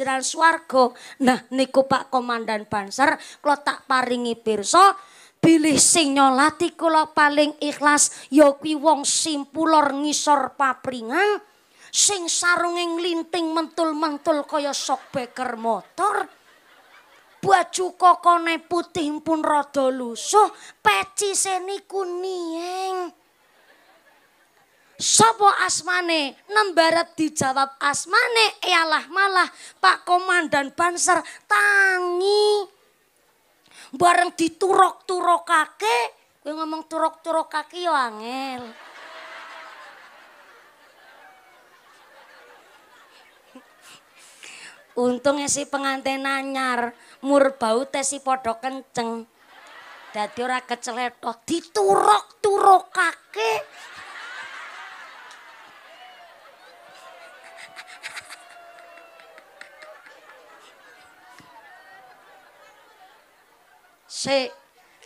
jenengan swarga. Nah niku Pak Komandan Banser, kula tak paringi pirsa bilih sing nyolati kula paling ikhlas ya kuwi wong simpulor ngisor papringan sing sarunging linting mentul-mentul kaya sok beker motor. Baju kokone putih pun rada lusuh, peci seniku nieng. Sopo asmane? Nembarat dijawab asmane ialah malah Pak Komandan Banser tangi. Bareng diturok-turok kake. Gue ngomong turok-turok kaki yo angel. Untungnya si pengantin anyar, mur bau teh si podo kenceng. Dadi ora keceletok, diturok-turok kake. si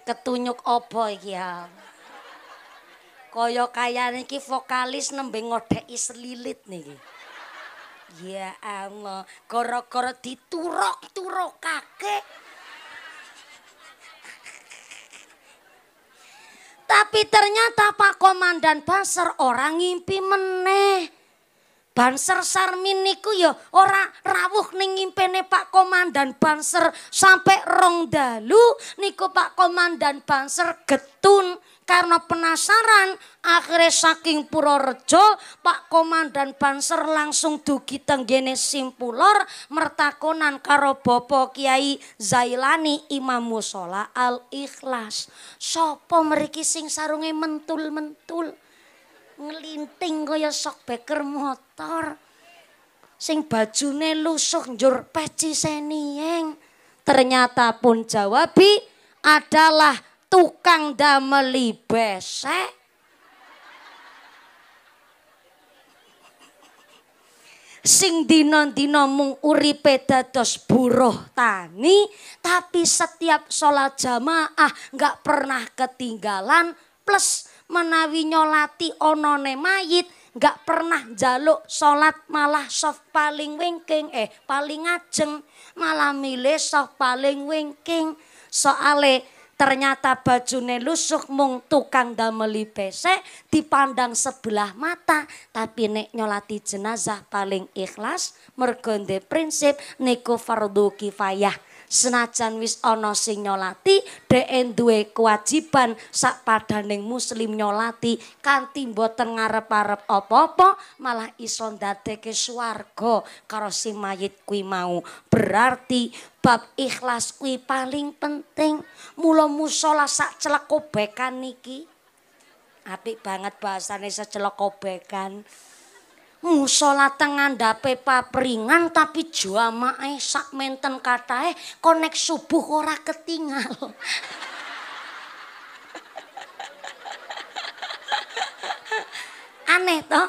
ketunyuk opo iki ya? Kaya kayane iki vokalis nembe ngodheki selilit niki. Ya Allah, gara-gara diturok-turokake. Tapi ternyata Pak Komandan Basar orang ngimpi meneh. Banser Sarmin niku ya ora rawuh ning impene Pak Komandan Banser sampai rong dalu niku Pak Komandan Banser getun karena penasaran akhirnya saking Purworejo Pak Komandan Banser langsung dugi tenggene simpulor mertakonan karo Bapak Kiai Zailani Imam Musola Al Ikhlas sapa mriki sing sarunge mentul-mentul ngelinting kaya sok beker motor. Sing bajune lusuh njur peci senieng. Ternyata pun jawabi adalah tukang dameli besek. sing dino dino mung uripe dados buruh tani tapi setiap sholat jamaah nggak pernah ketinggalan plus menawi nyolati onone mayit nggak pernah jaluk sholat malah soft paling wingking eh paling ngajeng malah milih soft paling wingking soale ternyata bajune lusuh mung tukang dameli pesek dipandang sebelah mata tapi nek nyolati jenazah paling ikhlas mergonde prinsip niku fardu kifayah senajan wis ana sing nyolati dheke duwe kewajiban sak padaning muslim nyolati kanthi mboten ngarep-arep apa-apa malah iso ndadekke swarga karo si mayit kuwi mau berarti bab ikhlas kuwi paling penting mula musala sak celekobekan niki apik banget bahasane secelekobekan musola tengandape papringan tapi jamaah sak menten katae konek subuh ora ketinggal. Aneh toh?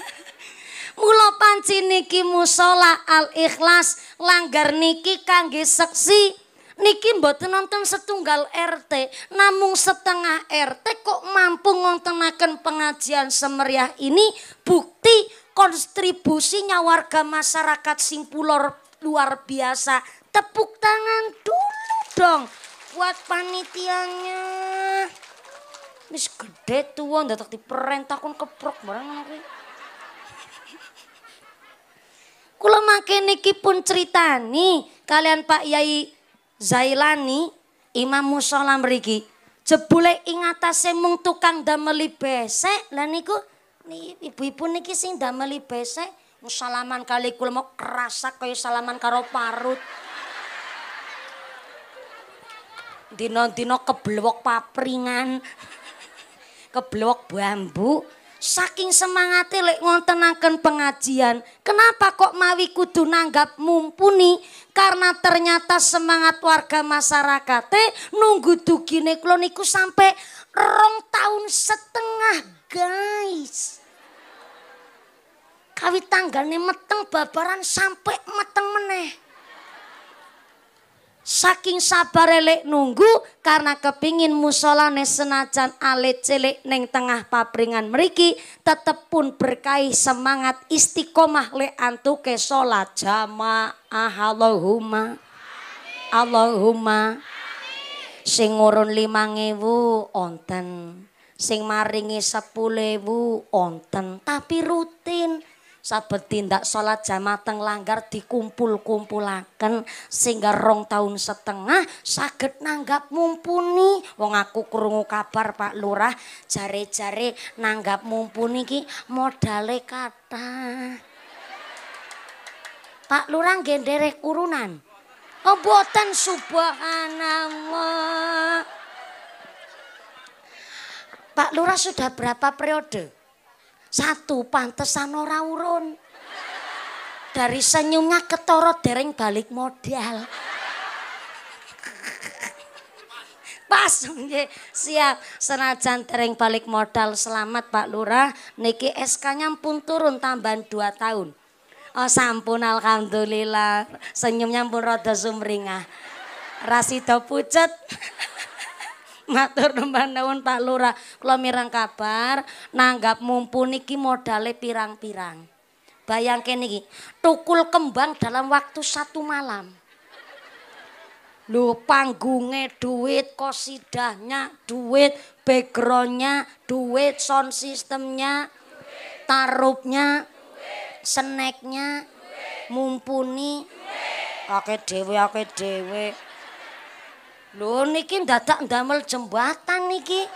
Mula pancin niki musola al ikhlas langgar niki kangge seksi Niki mboten nonton setunggal RT, namun setengah RT kok mampu ngontenakan pengajian semeriah ini bukti kontribusinya warga masyarakat simpulor luar biasa. Tepuk tangan dulu dong buat panitianya. segede gede datang di perintah kon keprok barang kuwi. Kulo makin niki pun nih kalian Pak Yai Zailani Imam Musola mriki jebule ing atase tukang dameli besek lan niku ibu-ibu niki sing dameli besek salaman kali kula mau kerasa kaya salaman karo parut dino-dino keblok papringan keblok bambu saking semangat lek tenangkan pengajian. Kenapa kok mawi kudu nanggap mumpuni? Karena ternyata semangat warga masyarakat nunggu duki nekloniku sampai rong tahun setengah, guys. tanggal tanggalnya meteng babaran sampai meteng meneh saking sabar elek nunggu karena kepingin musolane senajan alit cilik neng tengah papringan meriki tetep pun berkaih semangat istiqomah le antuke sholat jamaah Allahumma Allahumma sing ngurun lima ewu onten sing maringi sepulebu onten tapi rutin saat bertindak sholat jamaah teng langgar dikumpul-kumpulaken sehingga rong tahun setengah sakit nanggap mumpuni wong aku kerungu kabar Pak Lurah jare-jare nanggap mumpuni ki modale kathah Pak Lurah genderek urunan Oh boten subhanallah Pak Lurah sudah berapa periode? Satu, pantesan ora urun. Dari senyumnya ketoro dereng balik modal. Pas siap. Senajan dereng balik modal selamat Pak Lurah, niki SK-nya pun turun tambahan dua tahun. Oh sampun alhamdulillah. Senyumnya pun rada sumringah. Rasido pucet. Matur numpang nuwun Pak Lurah. Kula mirang kabar nanggap mumpuni niki modale pirang-pirang. Bayangke niki, tukul kembang dalam waktu satu malam. Lho panggungnya duit, kosidahnya duit, backgroundnya duit, sound sistemnya, tarupnya, seneknya, mumpuni, ake dewe, ake dewe. Lho niki dadak ndamel jembatan niki.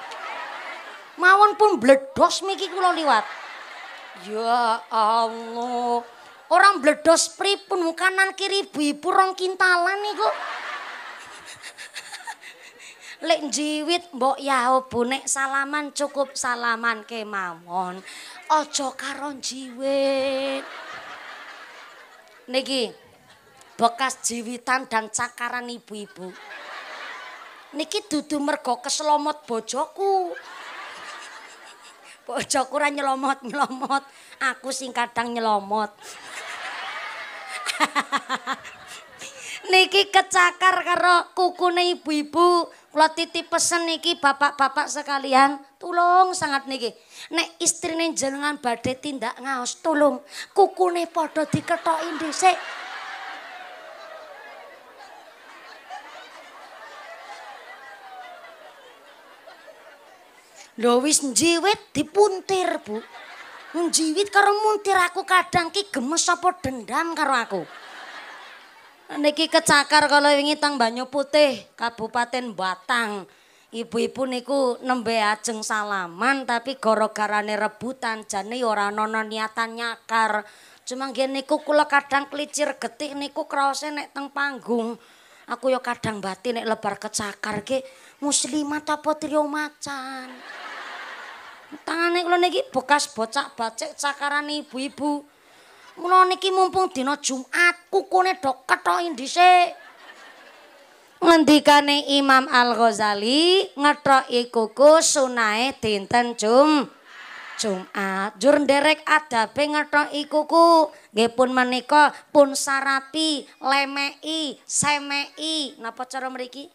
Mawon pun bledos miki kula liwat. Ya Allah. Orang bledos pripun kanan kiri ibu-ibu rong kintalan niku. Lek jiwit mbok yao bonek salaman cukup salaman ke mamon. Ojo karon jiwit. Niki, bekas jiwitan dan cakaran ibu-ibu. Niki dudu mergo keselomot bojoku. Bojoku ora nyelomot-nyelomot, aku sing kadang nyelomot. Niki kecakar karo kukune ibu-ibu. Kula titip pesen niki bapak-bapak sekalian, tulung sangat niki. Nek istrine jenengan badhe tindak ngaos, tulung kukune padha diketoki dhisik. Lho wis dipuntir, Bu. Njiwit karo muntir aku kadang ki gemes apa dendam karo aku. Niki kecakar kalau wingi tang banyu putih Kabupaten Batang. Ibu-ibu niku nembe ajeng salaman tapi gara-garane rebutan jane ora ana niatan nyakar. Cuma ngene niku kula kadang klicir getih niku krause nek teng panggung. Aku ya kadang bati nek lebar kecakar ki muslimat apa triomacan. tangane kula niki bekas bocak bacek cakaran ibu-ibu. Mula niki mumpung dina Jumat, kukune dok kethoki dhisik. Ngendikane Imam Al-Ghazali, ngethoki kuku sunahe dinten Jum'at Jumat. Jur nderek adabe ngethoki kuku, nggih pun menika pun sarapi, lemeki, semei napa cara mriki?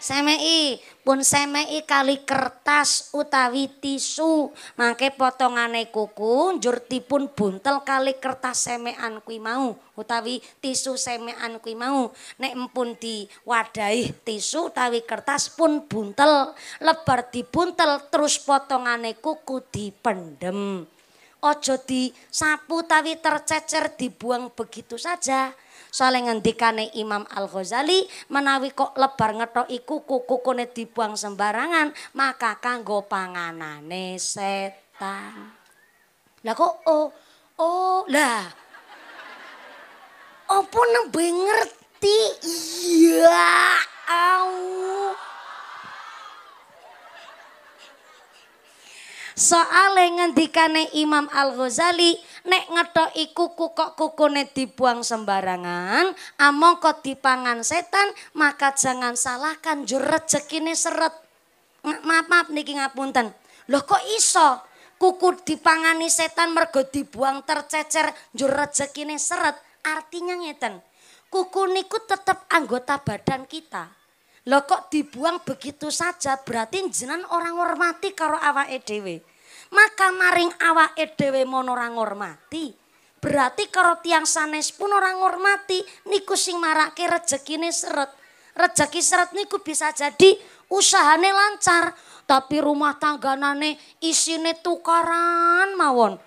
semei pun semei kali kertas utawi tisu mangke potongane kuku njur dipun buntel kali kertas semean kuwi mau utawi tisu semean kuwi mau nek empun diwadahi tisu utawi kertas pun buntel lebar dibuntel terus potongane kuku dipendem di sapu tawi tercecer dibuang begitu saja soalnya ngendikane Imam Al-Ghazali menawi kok lebar ngetoki kuku-kukune dibuang sembarangan, maka kanggo panganane setan. Lah kok oh oh lah. Apa nembe ngerti? Iya. Au. Soale ngendikane Imam Al-Ghazali nek ngetoki kuku kok kukune dibuang sembarangan, amangka dipangan setan, maka jangan salahkan yo rezekine seret. Maaf, maaf niki ngapunten. Loh kok iso? Kuku dipangani setan mergo dibuang tercecer yo rezekine seret. Artinya ngeten. Kuku niku tetap anggota badan kita. Loh kok dibuang begitu saja berarti jenan orang hormati karo awa edewe maka maring awak edewe mono orang hormati. Berarti kalau tiang sanes pun orang hormati. niku sing marake rejekine seret. Rejeki seret niku bisa jadi usahane lancar, tapi rumah tangga tangganane isine tukaran mawon.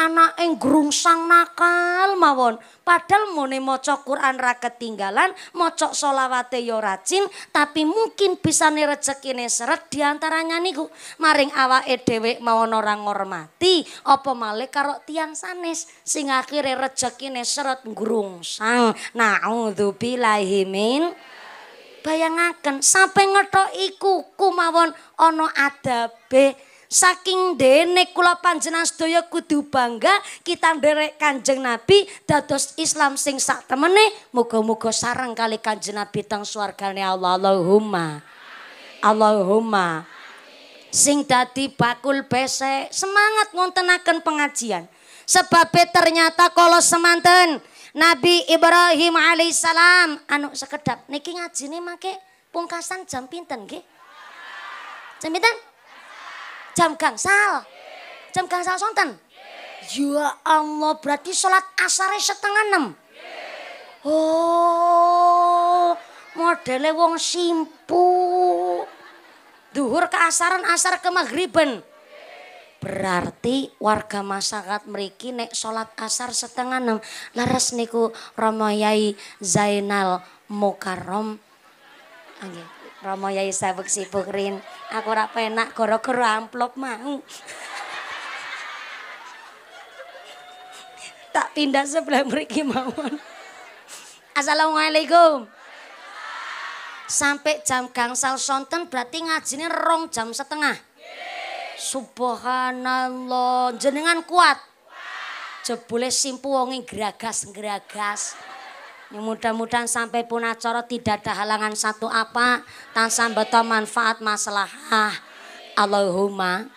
Anak yang gerungsang nakal mawon. Padahal mone maca Quran ra ketinggalan, maca solawate ya rajin, tapi mungkin bisane rezekine seret diantaranya niku maring awa edewe mawon orang ngormati, apa malih karo tiang sanes sing akhire rezekine seret gerungsang. Nauzubillahi bilahimin bayangaken sampai ngetok iku kumawon ono adabe saking dene kula panjenengan sedaya kudu bangga kita nderek Kanjeng Nabi dados Islam sing sak temene muga-muga sareng kali Kanjeng Nabi teng swargane Allah Allahumma Allahumma sing dadi bakul besek semangat ngontenaken pengajian sebab ternyata kalau semanten Nabi Ibrahim alaihissalam anu sekedap niki nih make pungkasan jam pinten nggih jam pinten Jam gangsal. Jam gangsal sonten. Ya Allah, berarti sholat asar setengah enam. Oh, modelnya wong simpu. Duhur ke asaran, asar ke maghriban. Berarti warga masyarakat meriki nek sholat asar setengah enam. Laras niku Romo Yai Zainal Mokarom. Okay. Romo Yai Sabuk Sibukrin. Aku ora penak koro koro amplop mau. tak pindah sebelah mriki mawon. Assalamualaikum. Sampai jam gangsal sonten berarti ngajine rong jam setengah. Subhanallah, jenengan kuat. Jebule simpu wonge gragas-gragas. Ya, mudah-mudahan sampai acara tidak ada halangan satu apa. Tansah beto manfaat maslahah. Allahumma.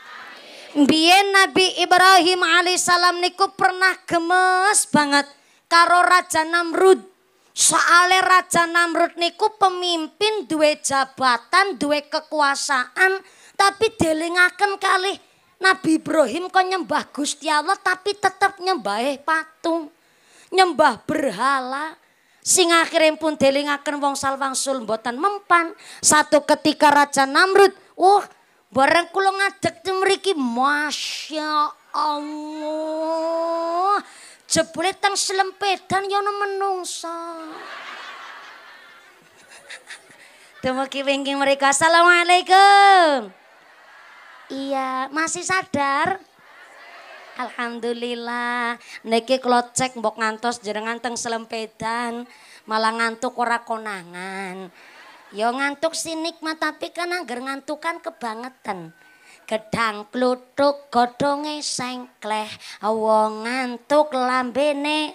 Biyen Nabi Ibrahim alaihissalam niku pernah gemes banget karo Raja Namrud. Soale Raja Namrud niku pemimpin dua jabatan, dua kekuasaan, tapi delingaken kali Nabi Ibrahim kok nyembah Gusti Allah tapi tetap nyembah patung, nyembah berhala sing akhire pun delingaken wong sul, mboten mempan satu ketika raja Namrud wah bareng kula ngadeg mriki masya Allah jebule teng selempedan ya menungsa Dumugi wingking mereka. Assalamualaikum. Iya, masih sadar? Alhamdulillah. Niki kalau cek mbok ngantos jenengan teng selempedan malah ngantuk ora konangan. Yo ya ngantuk nikmat tapi kan ngantuk ngantukan kebangetan. Gedang kluthuk godhonge sengkleh, wong ngantuk lambene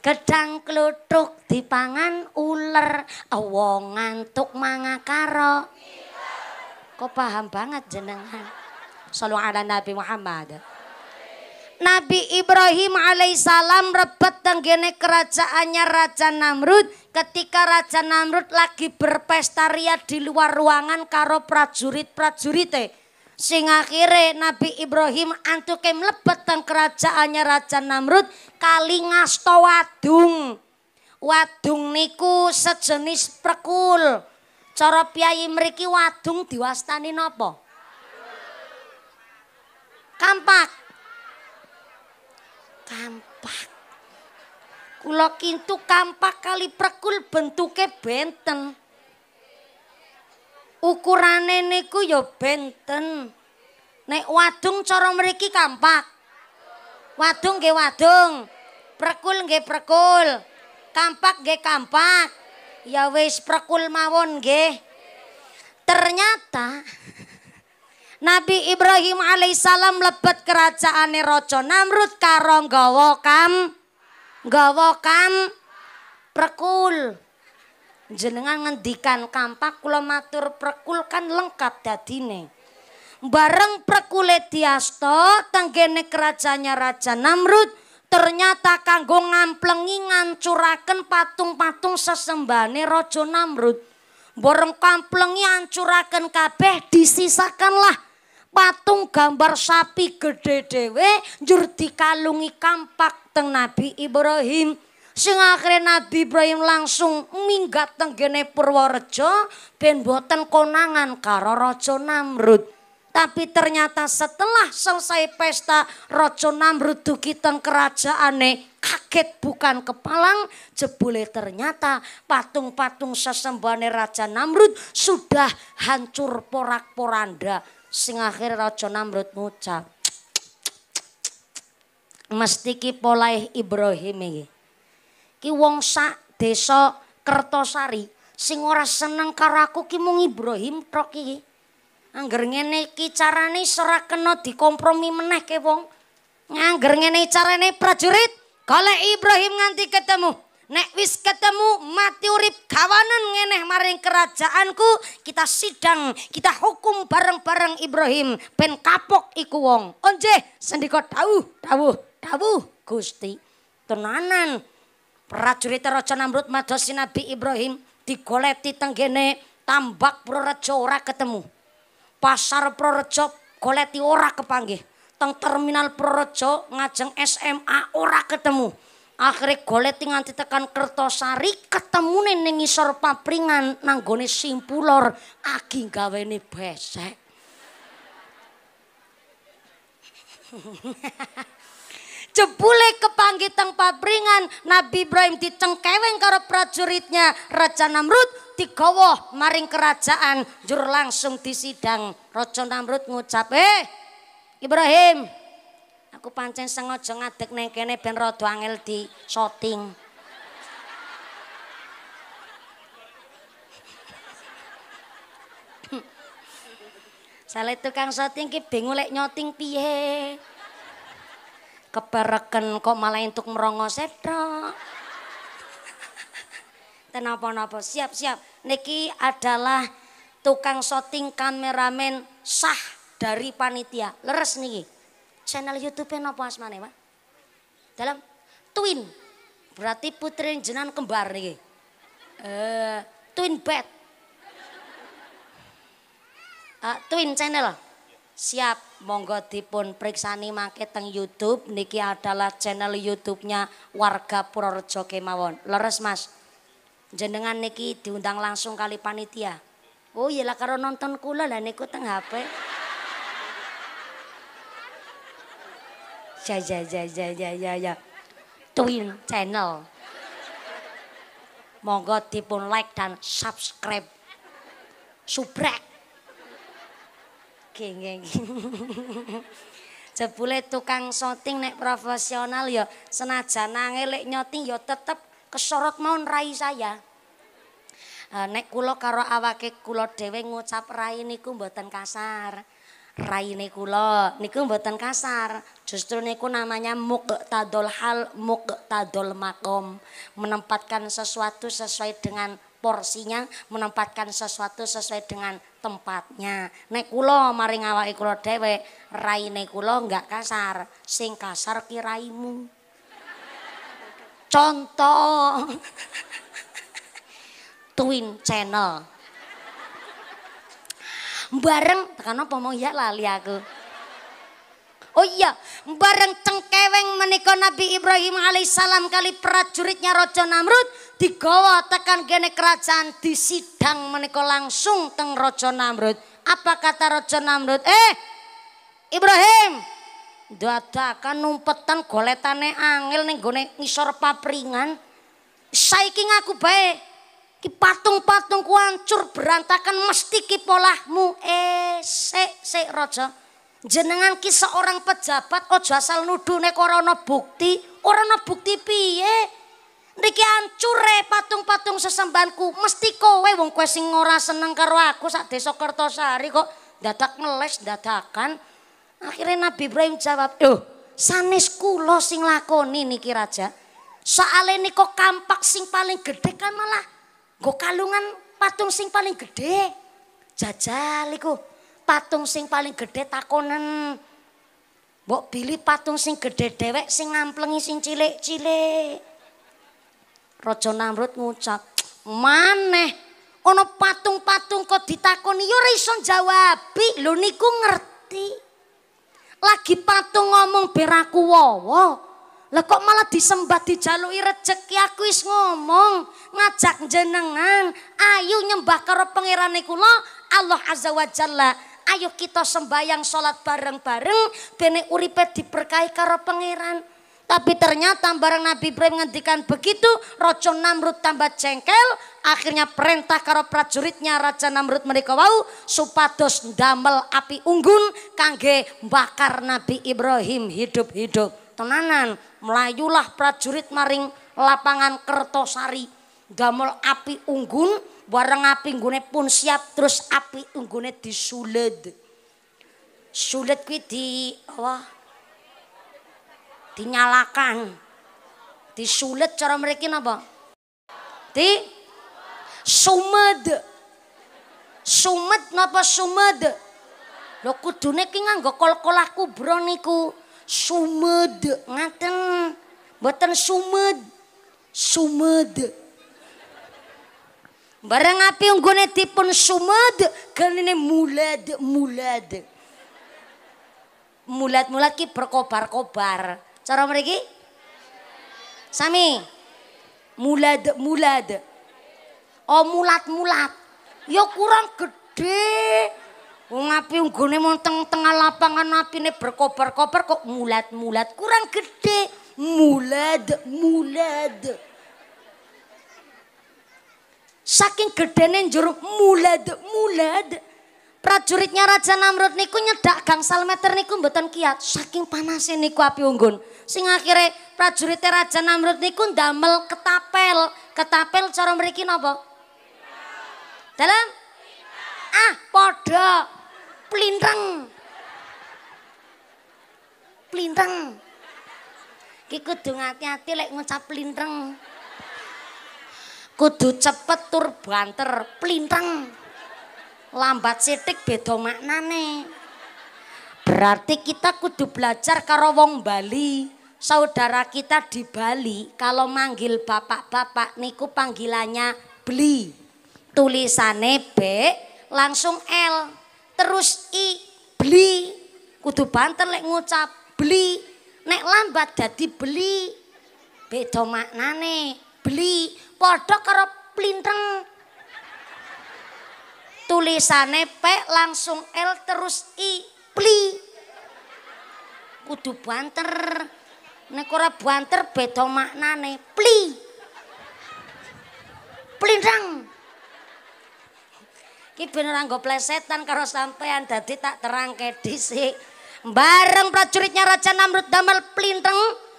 Gedang kluthuk dipangan uler, wong ngantuk mangakaro. karo. Kok paham banget jenengan. Salam ala Nabi Muhammad. Nabi Ibrahim alaihissalam rebet tenggene kerajaannya Raja Namrud ketika Raja Namrud lagi berpesta ria di luar ruangan karo prajurit-prajurite. Sing akhirnya Nabi Ibrahim antuke mlebet teng kerajaannya Raja Namrud kali ngasto wadung. Wadung niku sejenis perkul. cara piyayi mriki wadung diwastani napa? Kampak. Kampak. Kula kintu kampak kali prekul bentuke benten. Ukurane niku ya benten. Nek wadung cara mriki kampak. Wadung nggih wadung. Prekul nggih prekul. Kampak nggih kampak. Ya wis prekul mawon nggih. Ternyata Nabi Ibrahim alaihissalam lebet kerajaane raja Namrud Karong gawokam, gawokam nggawa Jenengan ngendikan kampak kula matur prekul kan lengkap dadine. Bareng prekule tiasto tenggene kerajaannya Raja Namrud ternyata kanggo ngamplengi ngancuraken patung-patung sesembahane rojo Namrud. Borong kamplengi ancuraken kabeh disisakanlah patung gambar sapi gede dewe njur dikalungi kampak teng Nabi Ibrahim. Sing akhire Nabi Ibrahim langsung minggat tenggene Purworejo ben boten konangan karo rojo Namrud. Tapi ternyata setelah selesai pesta Rojo Namrud Duki teng kerajaan kaget bukan kepalang jebule ternyata patung-patung sesembahane Raja Namrud sudah hancur porak-poranda sing akhir Rojo Namrud ngucap mesti ki polai Ibrahim ini. Ki wong sak desa Kertosari sing ora seneng karo ki mung Ibrahim tok Angger ngene iki carane ora kena dikompromi meneh ke wong. Angger ngene carane prajurit golek Ibrahim nganti ketemu. Nek wis ketemu mati urip kawanan ngeneh maring kerajaanku, kita sidang, kita hukum bareng-bareng Ibrahim ben kapok iku wong. Onje sendika tahu, tahu, tahu, Gusti. Tenanan prajurit Raja Namrud madosi Nabi Ibrahim digoleti tenggene tambak Purworejo ora ketemu pasar Prorejo goleti ora kepanggih. Teng terminal Prorejo ngajeng SMA ora ketemu. akhirnya goleti nganti tekan Kertosari ketemune ning ngisor papringan nanggone simpulor agi gawene besek. jebule kepanggi teng pabringan Nabi Ibrahim dicengkeweng karo prajuritnya Raja Namrud digawa maring kerajaan jur langsung disidang Raja Namrud ngucap eh Ibrahim aku pancen sengaja sengat neng kene ben rada angel di shooting Salah tukang shooting ki bingung lek nyoting piye kebareken kok malah untuk merongo setrok. Kenapa-napa siap-siap. Niki adalah tukang shooting kameramen sah dari panitia. Leres niki. Channel YouTube napa asmane, Pak? Dalam twin. Berarti putri jenan kembar niki. uh, twin bed. Uh, ah, twin channel. Siap monggo dipun nih make teng YouTube niki adalah channel YouTube-nya warga Purworejo kemawon. Leres Mas. Jenengan niki diundang langsung kali panitia. Oh lah karo nonton kula lah niku teng HP. Ja ja ja ja ja ja ja. Twin channel. Monggo dipun like dan subscribe. Subrek. Nggih, Jebule tukang syuting nek profesional ya senajan nange lek nyoting ya tetep kesorot mau rai saya. Nek kulo karo awake kulo dewe ngucap rai niku mboten kasar. rai niku lo niku mboten kasar justru niku namanya tadol hal tadol makom menempatkan sesuatu sesuai dengan porsinya menempatkan sesuatu sesuai dengan tempatnya. Nek kula maring awake kula dhewe, raine kula enggak kasar, sing kasar kiraimu. Contoh Twin Channel. Bareng tekan apa mau ya lali aku. Oh iya, bareng cengkeweng menika Nabi Ibrahim alaihissalam kali prajuritnya Raja Namrud digawa tekan gene kerajaan disidang menika langsung teng Raja Namrud. Apa kata Raja Namrud? Eh, Ibrahim, dadakan numpetan goletane angel ning gone ngisor papringan. Saiki ngaku bae. Ki patung-patungku hancur berantakan mesti ki polahmu. Eh, sik sik Raja jenengan ki seorang pejabat ojo asal nuduh nek ora bukti, ora ana bukti piye? Niki ancure patung-patung sesembahanku, mesti kowe wong kowe sing ora seneng karo aku sak desa Kertosari kok dadak ngeles dadakan. Akhirnya Nabi Ibrahim jawab, "Duh, sanes kula sing lakoni niki raja. Soale niko kampak sing paling gede kan malah nggo kalungan patung sing paling gede. Jajal iku patung sing paling gede takonen. Mbok pilih patung sing gede dhewek sing ngamplengi sing cilik-cilik. Raja Namrud ngucap, "Maneh ana patung-patung kok ditakoni ya ora iso jawabi. Lho niku ngerti. Lagi patung ngomong beraku wowo. Lah kok malah disembah dijaluki rejeki aku wis ngomong ngajak jenengan ayo nyembah karo pangerane kula Allah Azza wa Jalla ayo kita sembahyang sholat bareng-bareng bene uripe diberkahi karo pangeran tapi ternyata bareng Nabi Ibrahim ngendikan begitu Rojo Namrud tambah cengkel. akhirnya perintah karo prajuritnya Raja Namrud mereka wau supados damel api unggun kangge bakar Nabi Ibrahim hidup-hidup tenanan melayulah prajurit maring lapangan Kertosari damel api unggun Bareng api gune pun siap terus api nggone disuled. Sulet kuwi di nyalakan, Dinyalakan. Disulet cara mereka napa? Di sumed. Sumed napa sumed? Lho kudune ki nganggo kol aku kubro niku. Sumed ngaten. Mboten sumed. Sumed. Barang api unggone tipun sumad ini mulad mulad. Mulad-mulad ki berkobar-kobar. Cara mereka? Sami. Mulad mulad. Oh mulat-mulat. Ya kurang gede. Wong api unggone monteng tengah lapangan ini berkobar-kobar kok mulat-mulat kurang gede. Mulad mulad. Saking gedene jeruk mulad mulad. Prajuritnya Raja Namrud niku nyedak gangsal meter niku mboten kiat. Saking panasnya niku api unggun. Sing akhirnya prajuritnya Raja Namrud niku ndamel ketapel. Ketapel cara mriki napa? Dalam? Ah, podo. plinteng, plinteng, Ki kudu ngati hati lek ngucap plinteng. Kudu cepet tur banter, pelintang, Lambat sitik beda maknane. Berarti kita kudu belajar karo wong Bali. Saudara kita di Bali kalau manggil bapak-bapak niku panggilannya beli. Tulisane B langsung L terus I beli kudu banter lek ngucap beli nek lambat jadi beli beda maknane beli Padha karo plintreng. Tulisane P langsung L terus I, pli. Kudu banter. Nek ora banter beda maknane, pli. Plintreng. Ki bener anggo plesetan karo sampean dadi tak terangke dhisik. Bareng prajuritnya Raja Namrud damel plinteng,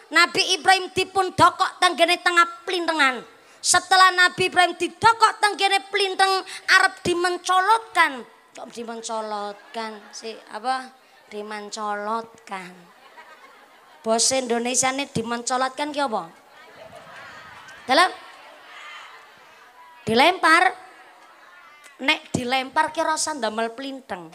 Nabi Ibrahim dipun dokok tenggene tengah plintengan. Setelah Nabi Ibrahim didokok tengkene pelinteng Arab dimencolotkan. Kok dimencolotkan si apa? Dimencolotkan. Bos Indonesia ini dimencolotkan ki apa? Dalam dilempar nek dilempar ki damel pelinteng.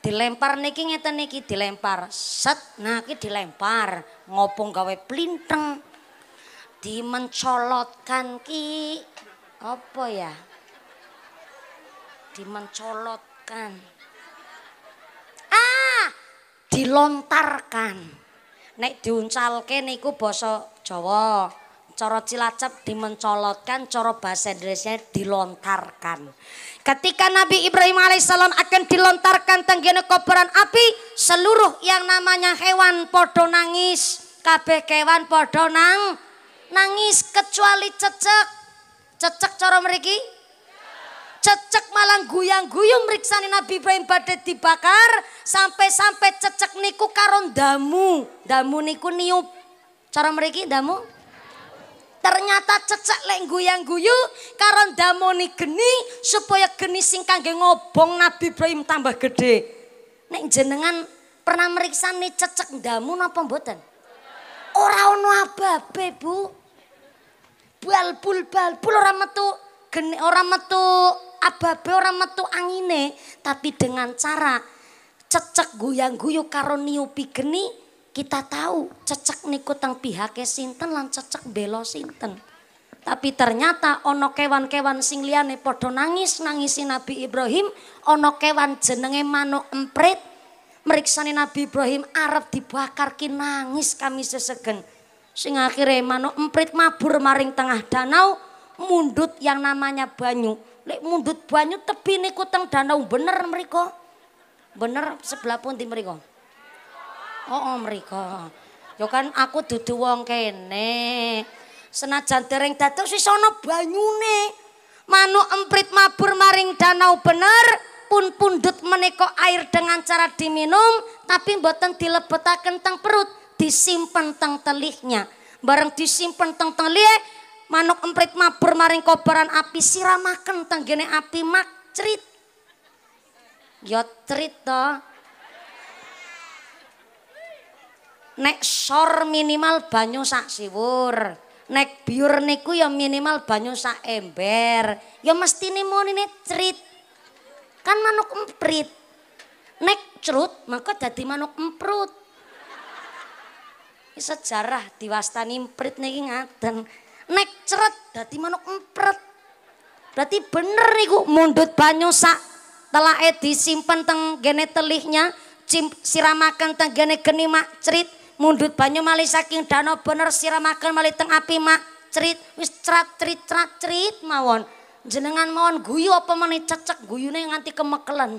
Dilempar niki ngeten niki dilempar. Set nah ki dilempar ngopong gawe pelinteng dimencolotkan ki apa ya dimencolotkan ah dilontarkan nek diuncalke niku basa Jawa cara Cilacap dimencolotkan cara bahasa Indonesia dilontarkan ketika Nabi Ibrahim alaihissalam akan dilontarkan tenggene kobaran api seluruh yang namanya hewan podo nangis kabeh kewan podo nang nangis kecuali cecek. Cecek cara meriki? Cecek malang guyang-guyung meriksani Nabi Ibrahim badai dibakar sampai-sampai cecek niku karon damu. Damu niku niup. Cara meriki damu? Ternyata cecek leng guyang-guyu karon damu ni geni supaya geni singkang ke ngobong Nabi Ibrahim tambah gede. Nek jenengan pernah nih cecek damu napa mboten? Orang nuababe Bu bal bul bal bul orang metu geni orang metu ababe orang metu angine tapi dengan cara cecek guyang guyu karo niupi geni kita tahu cecek niku teng pihake sinten lan cecek belo sinten tapi ternyata ono kewan-kewan sing liyane padha nangis nangisi Nabi Ibrahim ono kewan jenenge manuk emprit meriksani Nabi Ibrahim arep dibakar ki nangis kami sesegen Sing akhire manuk emprit mabur maring tengah danau mundut yang namanya banyu. Lek mundut banyu tepi niku kuteng danau bener mereka, Bener sebelah pun di mereka Oh, oh mereka, ya yo kan aku dudu wong kene. Senajan dereng datuk sono banyu banyune. Manuk emprit mabur maring danau bener pun pundut meneko air dengan cara diminum tapi mboten dilebetaken teng perut disimpan tang telihnya. Bareng disimpan tang telih, manuk emprit mabur maring kobaran api siramaken teng gene api mak cerit. Ya cerit to. Nek sor minimal banyu sak siwur. Nek biur niku ya minimal banyu sak ember. Ya mau ini cerit. Kan manuk emprit. Nek cerut maka jadi manuk emprut sejarah diwastani emprit niki ngaten. Nek ceret dadi manuk empret. Berarti bener niku mundut banyu sak telake disimpen teng gene telihnya, siramakan siramaken teng gene geni mak cerit, mundut banyu malih saking danau bener siramaken malih teng api mak cerit, wis cerat cerit cerat cerit mawon. Jenengan mawon guyu apa mana cecek guyune nganti kemekelen.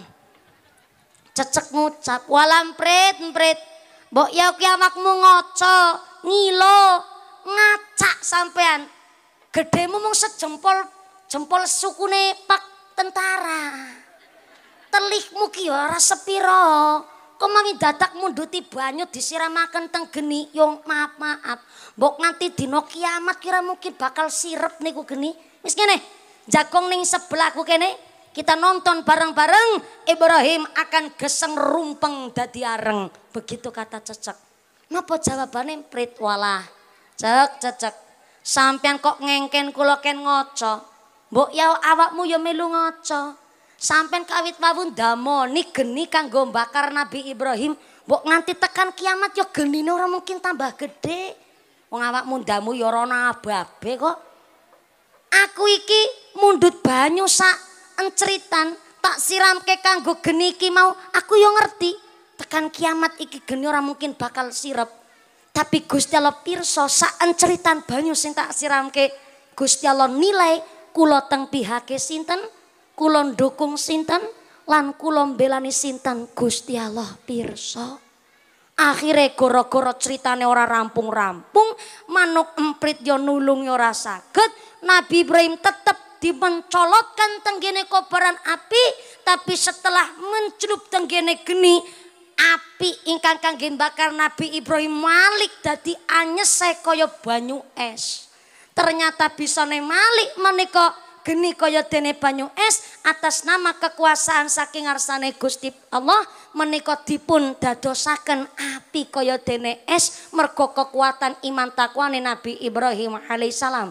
Cecek ngucap, walam prit, prit. Mbok ya ki awakmu ngoco, ngilo, ngacak sampean. Gedemu mung sejempol jempol sukune pak tentara. Telikmu ki ya ora sepiro. Kemawi dadak munduti banyu disiramaken teng geni, yong maaf maaf. Mbok nganti dina kiamat kira mungkin bakal sirep niku geni. Wis ngene, jagong ning sebelahku kene kita nonton bareng-bareng Ibrahim akan geseng rumpeng dadi areng begitu kata cecek napa jawabannya prit walah cek cecek sampean kok ngengken kula ken ngoco mbok ya awakmu ya melu ngoco sampean kawit mawon damoni geni kanggo bakar Nabi Ibrahim mbok nganti tekan kiamat ya genine ora mungkin tambah gede wong awakmu damu ya ora kok aku iki mundut banyu sak enceritan tak siram kanggo geni iki mau aku yo ngerti tekan kiamat iki geni ora mungkin bakal sirap tapi Gusti Allah pirsa sak enceritan banyu sing tak ke Gusti Allah nilai kula teng pihake sinten kula dukung sinten lan kula mbelani sinten Gusti Allah pirsa akhirnya goro-goro ceritane ora rampung-rampung manuk emprit yo nulung yo rasa ket Nabi Ibrahim tetep dimencolotkan tenggene kobaran api tapi setelah mencelup tenggene geni api ingkang kangge bakar Nabi Ibrahim Malik dadi anyese kaya banyu es ternyata bisa ne Malik menika geni kaya dene banyu es atas nama kekuasaan saking arsane Gusti Allah menika dipun dadosaken api kaya dene es mergo kekuatan iman takwane Nabi Ibrahim alaihissalam.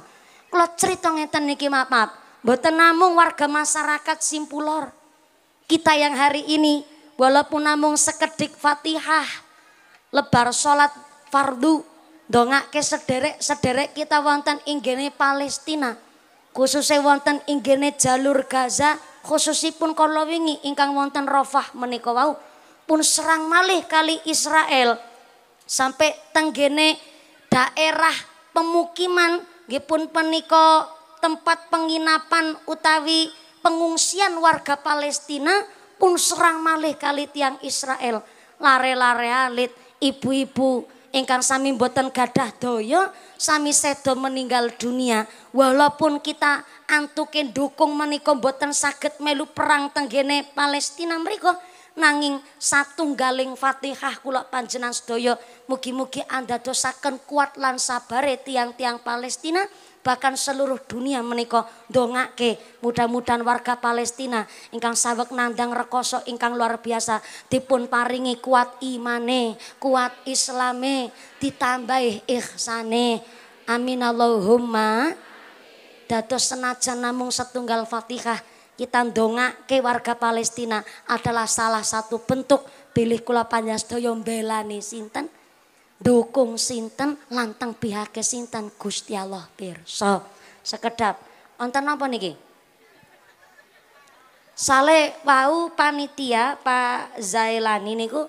Kula crita ngeten niki maaf, maaf. Boten namung warga masyarakat simpulor. Kita yang hari ini walaupun namung sekedik Fatihah, lebar sholat fardu, ke sederek-sederek kita wonten inggene Palestina. Khususnya wonten inggene jalur Gaza, khususipun kalau wingi ingkang wonten rofah menikau wau pun serang malih kali Israel sampai tenggene daerah pemukiman gipun peniko tempat penginapan utawi pengungsian warga Palestina pun serang malih kali tiang Israel lare-lare alit ibu-ibu ingkang sami boten gadah doyo sami sedo meninggal dunia walaupun kita antukin dukung menika boten saged melu perang tenggene Palestina mereka nanging satu galing Fatihah kula panjenan sedaya mugi-mugi dosakan kuat lan sabare tiang-tiang Palestina bahkan seluruh dunia menika dongake mudah-mudahan warga Palestina ingkang sawek nandang rekoso ingkang luar biasa dipun paringi kuat imane, kuat islame, ditambahi ihsane. Amin Allahumma. Dados senajan namung setunggal Fatihah kita dongake warga Palestina adalah salah satu bentuk pilih kula panjenengan sedaya sinten dukung sinten lantang pihake sinten Gusti Allah pirsa. Sekedap wonten napa niki? Sale wau panitia Pak Zailani niku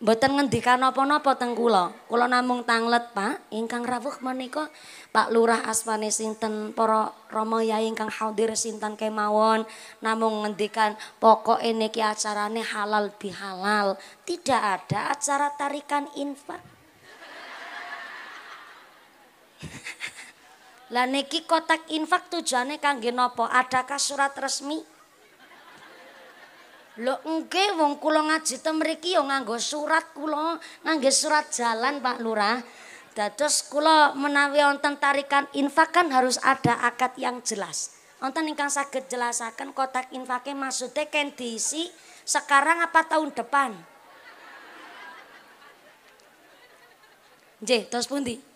mboten ngendikan napa-napa teng kula. Kula namung tanglet Pak ingkang rawuh menika Pak Lurah asmane sinten para Rama Yai ingkang hadir sinten kemawon namung ngendikan pokoke niki acarane halal bihalal. Tidak ada acara tarikan infak. Lah niki kotak infak tujuannya kangge nopo? Adakah surat resmi? Lho engke wong kula ngaji te mriki ya nganggo surat kula, ngangge surat jalan Pak Lurah. Dados kula menawi wonten tarikan infak kan harus ada akad yang jelas. Wonten ingkang saged jelasaken kotak infake maksudnya kan diisi sekarang apa tahun depan? Nggih, terus pundi?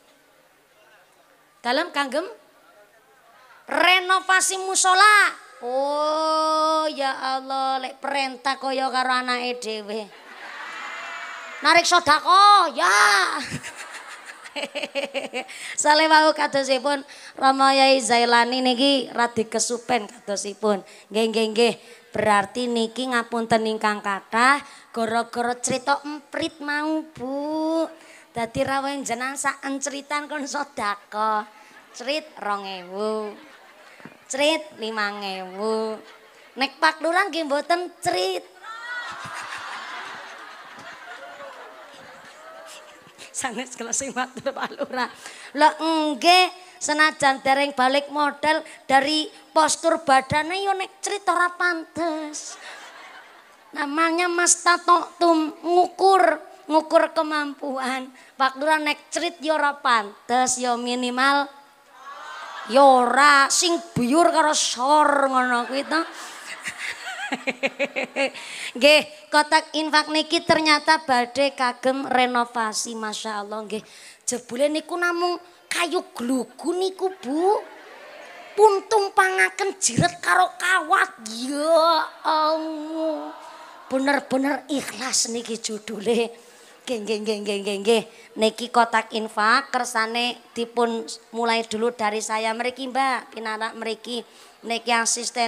dalam kanggem renovasi musola. Oh ya Allah, lek perintah koyo karo anake dhewe. Narik sodako, ya. Saleh wau kadosipun Rama Yai Zailani niki radi kesupen kadosipun. Nggih nggih nggih. Berarti niki ngapunten ingkang kathah gara-gara cerita emprit mau, Bu. Dadi rawen jenengan sak enceritan kon sedekah. Crit cerit lima 5000. Nek Pak Lurah nggih mboten Sanes kelas sing matur Pak Lurah. Lah nggih senajan dereng balik model dari postur badannya yo nek cerita ora pantes. Namanya Mas Tato Tum nguku ngukur kemampuan. Pakdura nek cerit yora ya pantes, yo ya minimal yora ya sing buyur karo sor ngono kuwi to. Nggih, kotak infak niki ternyata badhe kagem renovasi Masya Allah nggih. Jebule niku namung kayu glugu niku Bu. Puntung pangaken jiret karo kawat. Ya Allah. Bener-bener ikhlas niki judule. Geng geng geng geng geng geng. neki kotak infak kersane dipun mulai dulu dari saya meriki Mbak, pinarak meriki. Niki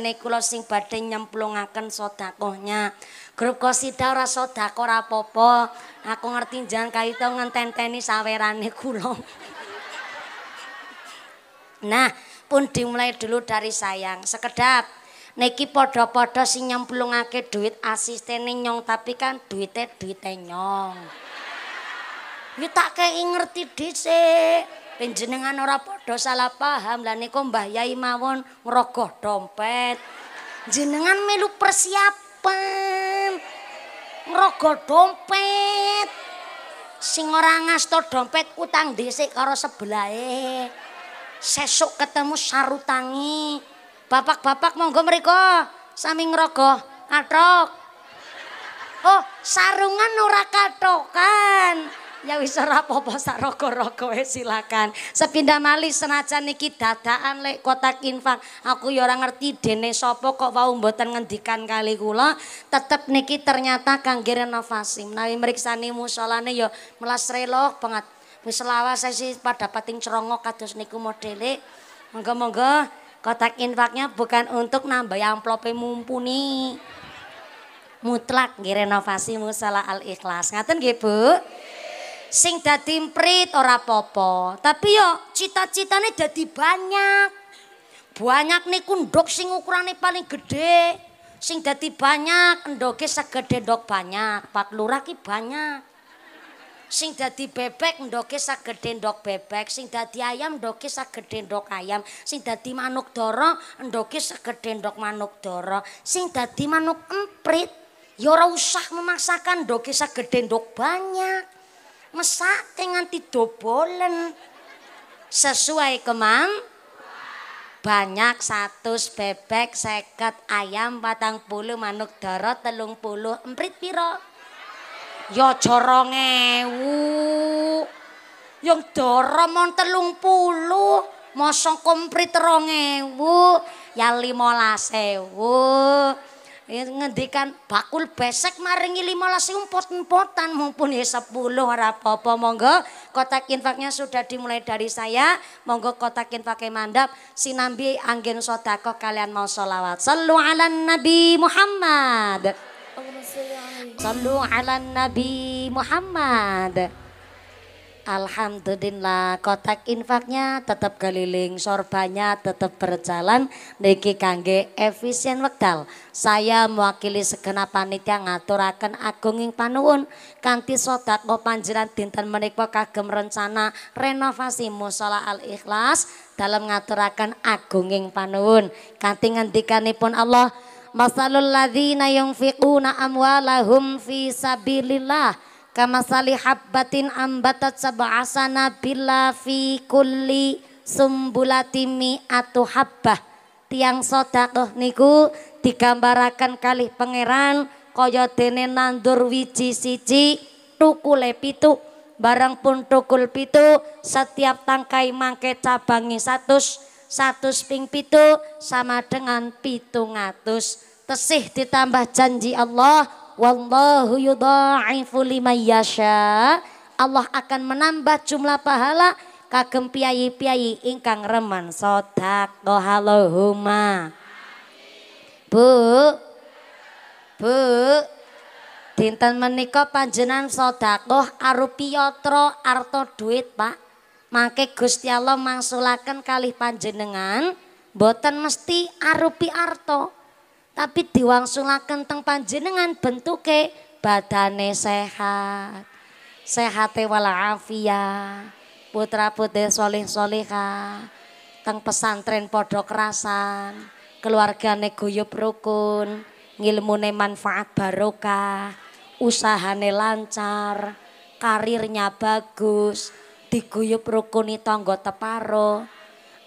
neki lo sing nyemplung akan sedakohnya. Grup kosida ora sedako ora apa Aku ngerti jangan jan kaito teni sawerane kulong. Nah, pun dimulai dulu dari sayang. Sekedap neki podo-podo si nyemplung ake duit asisten nyong tapi kan duitnya duitnya nyong. Ya tak kei ngerti dhisik. Penjenengan ora padha salah paham. Lah niku Mbah Yai mawon ngerogoh dompet. Jenengan melu persiapan. Ngerogoh dompet. Sing ora ngasto dompet utang dhisik karo sebelahe. Sesuk ketemu sarutangi. Bapak-bapak monggo mereka sami ngerogoh. katok. Oh, sarungan ora katokan. Ya wis ora apa-apa sak rogo-rogo silakan. Sepindah malih senajan niki dadaan lek kotak infak. Aku ya ora ngerti dene sapa kok wau mboten ngendikan kali kula. Tetep niki ternyata kangge renovasi. Menawi mriksani musolane ya melas relok banget. Wis lawas sih pada pating cerongok kados niku modele. Monggo-monggo kotak infaknya bukan untuk nambah amplop mumpuni. Mutlak nggih renovasi Al Ikhlas. Ngaten nggih, Bu? Sing dadi mprit ora popo. Tapi yo cita-citane dadi banyak. Banyak nih kundok sing ukurane paling gede. Sing dadi banyak endoke segede dok banyak. Pak lurah ki banyak. Sing dadi bebek endoke segede dok bebek, sing dadi ayam endoke segede dok ayam, sing dadi manuk dara endoke segede dok manuk dara, sing dadi manuk emprit Yora ya usah memaksakan doke sagede dok banyak. mesak nganti dobolen sesuai kemang? banyak satu bebek seket ayam batang puluh manuk darat telung puluh emprit piro ya jorong ewu yang doro mon telung puluh mosong komprit rong ya lima Ya ngendikan bakul besek maringi 15 umpot empotan mumpun ya sepuluh ora apa-apa monggo kotak infaknya sudah dimulai dari saya monggo kotak infaknya mandap sinambi anggen sodako kalian mau sholawat selalu ala nabi Muhammad sallu ala nabi Muhammad Alhamdulillah kotak infaknya tetap keliling, sorbanya tetap berjalan niki kangge efisien wekdal. Saya mewakili segenap panitia ngaturaken agunging panuwun kanthi mau panjiran dinten menika kagem rencana renovasi musola Al Ikhlas dalam ngaturaken agunging panuwun kanthi ngendikanipun Allah Masalul ladzina yunfiquna amwalahum fi sabilillah Kama salih habbatin ambatat sab'asana bila fi kulli sumbulatimi atu habbah. Tiang sodakoh niku digambarakan kali pangeran kaya dene nandur wiji siji tukule pitu barang pun tukul pitu setiap tangkai mangke cabangi satu satu ping pitu sama dengan pitu ngatus tesih ditambah janji Allah Wallahu yudha'ifu liman yasha. Allah akan menambah jumlah pahala kagem piyayi-piyayi ingkang remen sadaqahallohumma. Bu. Bu. Dinten menika panjenan sedekah arupi yatra arta duit, Pak. Mangke Gusti Allah mangsulaken kalih panjenengan boten mesti arupi arta tapi diwangsulaken teng panjenengan bentuke badane sehat. Sehate walafiat. Putra putri solih soliha. Teng pesantren podo kerasan. Keluargane guyub rukun. Ngilmune manfaat barokah. Usahane lancar. Karirnya bagus. Diguyub rukuni tangga teparo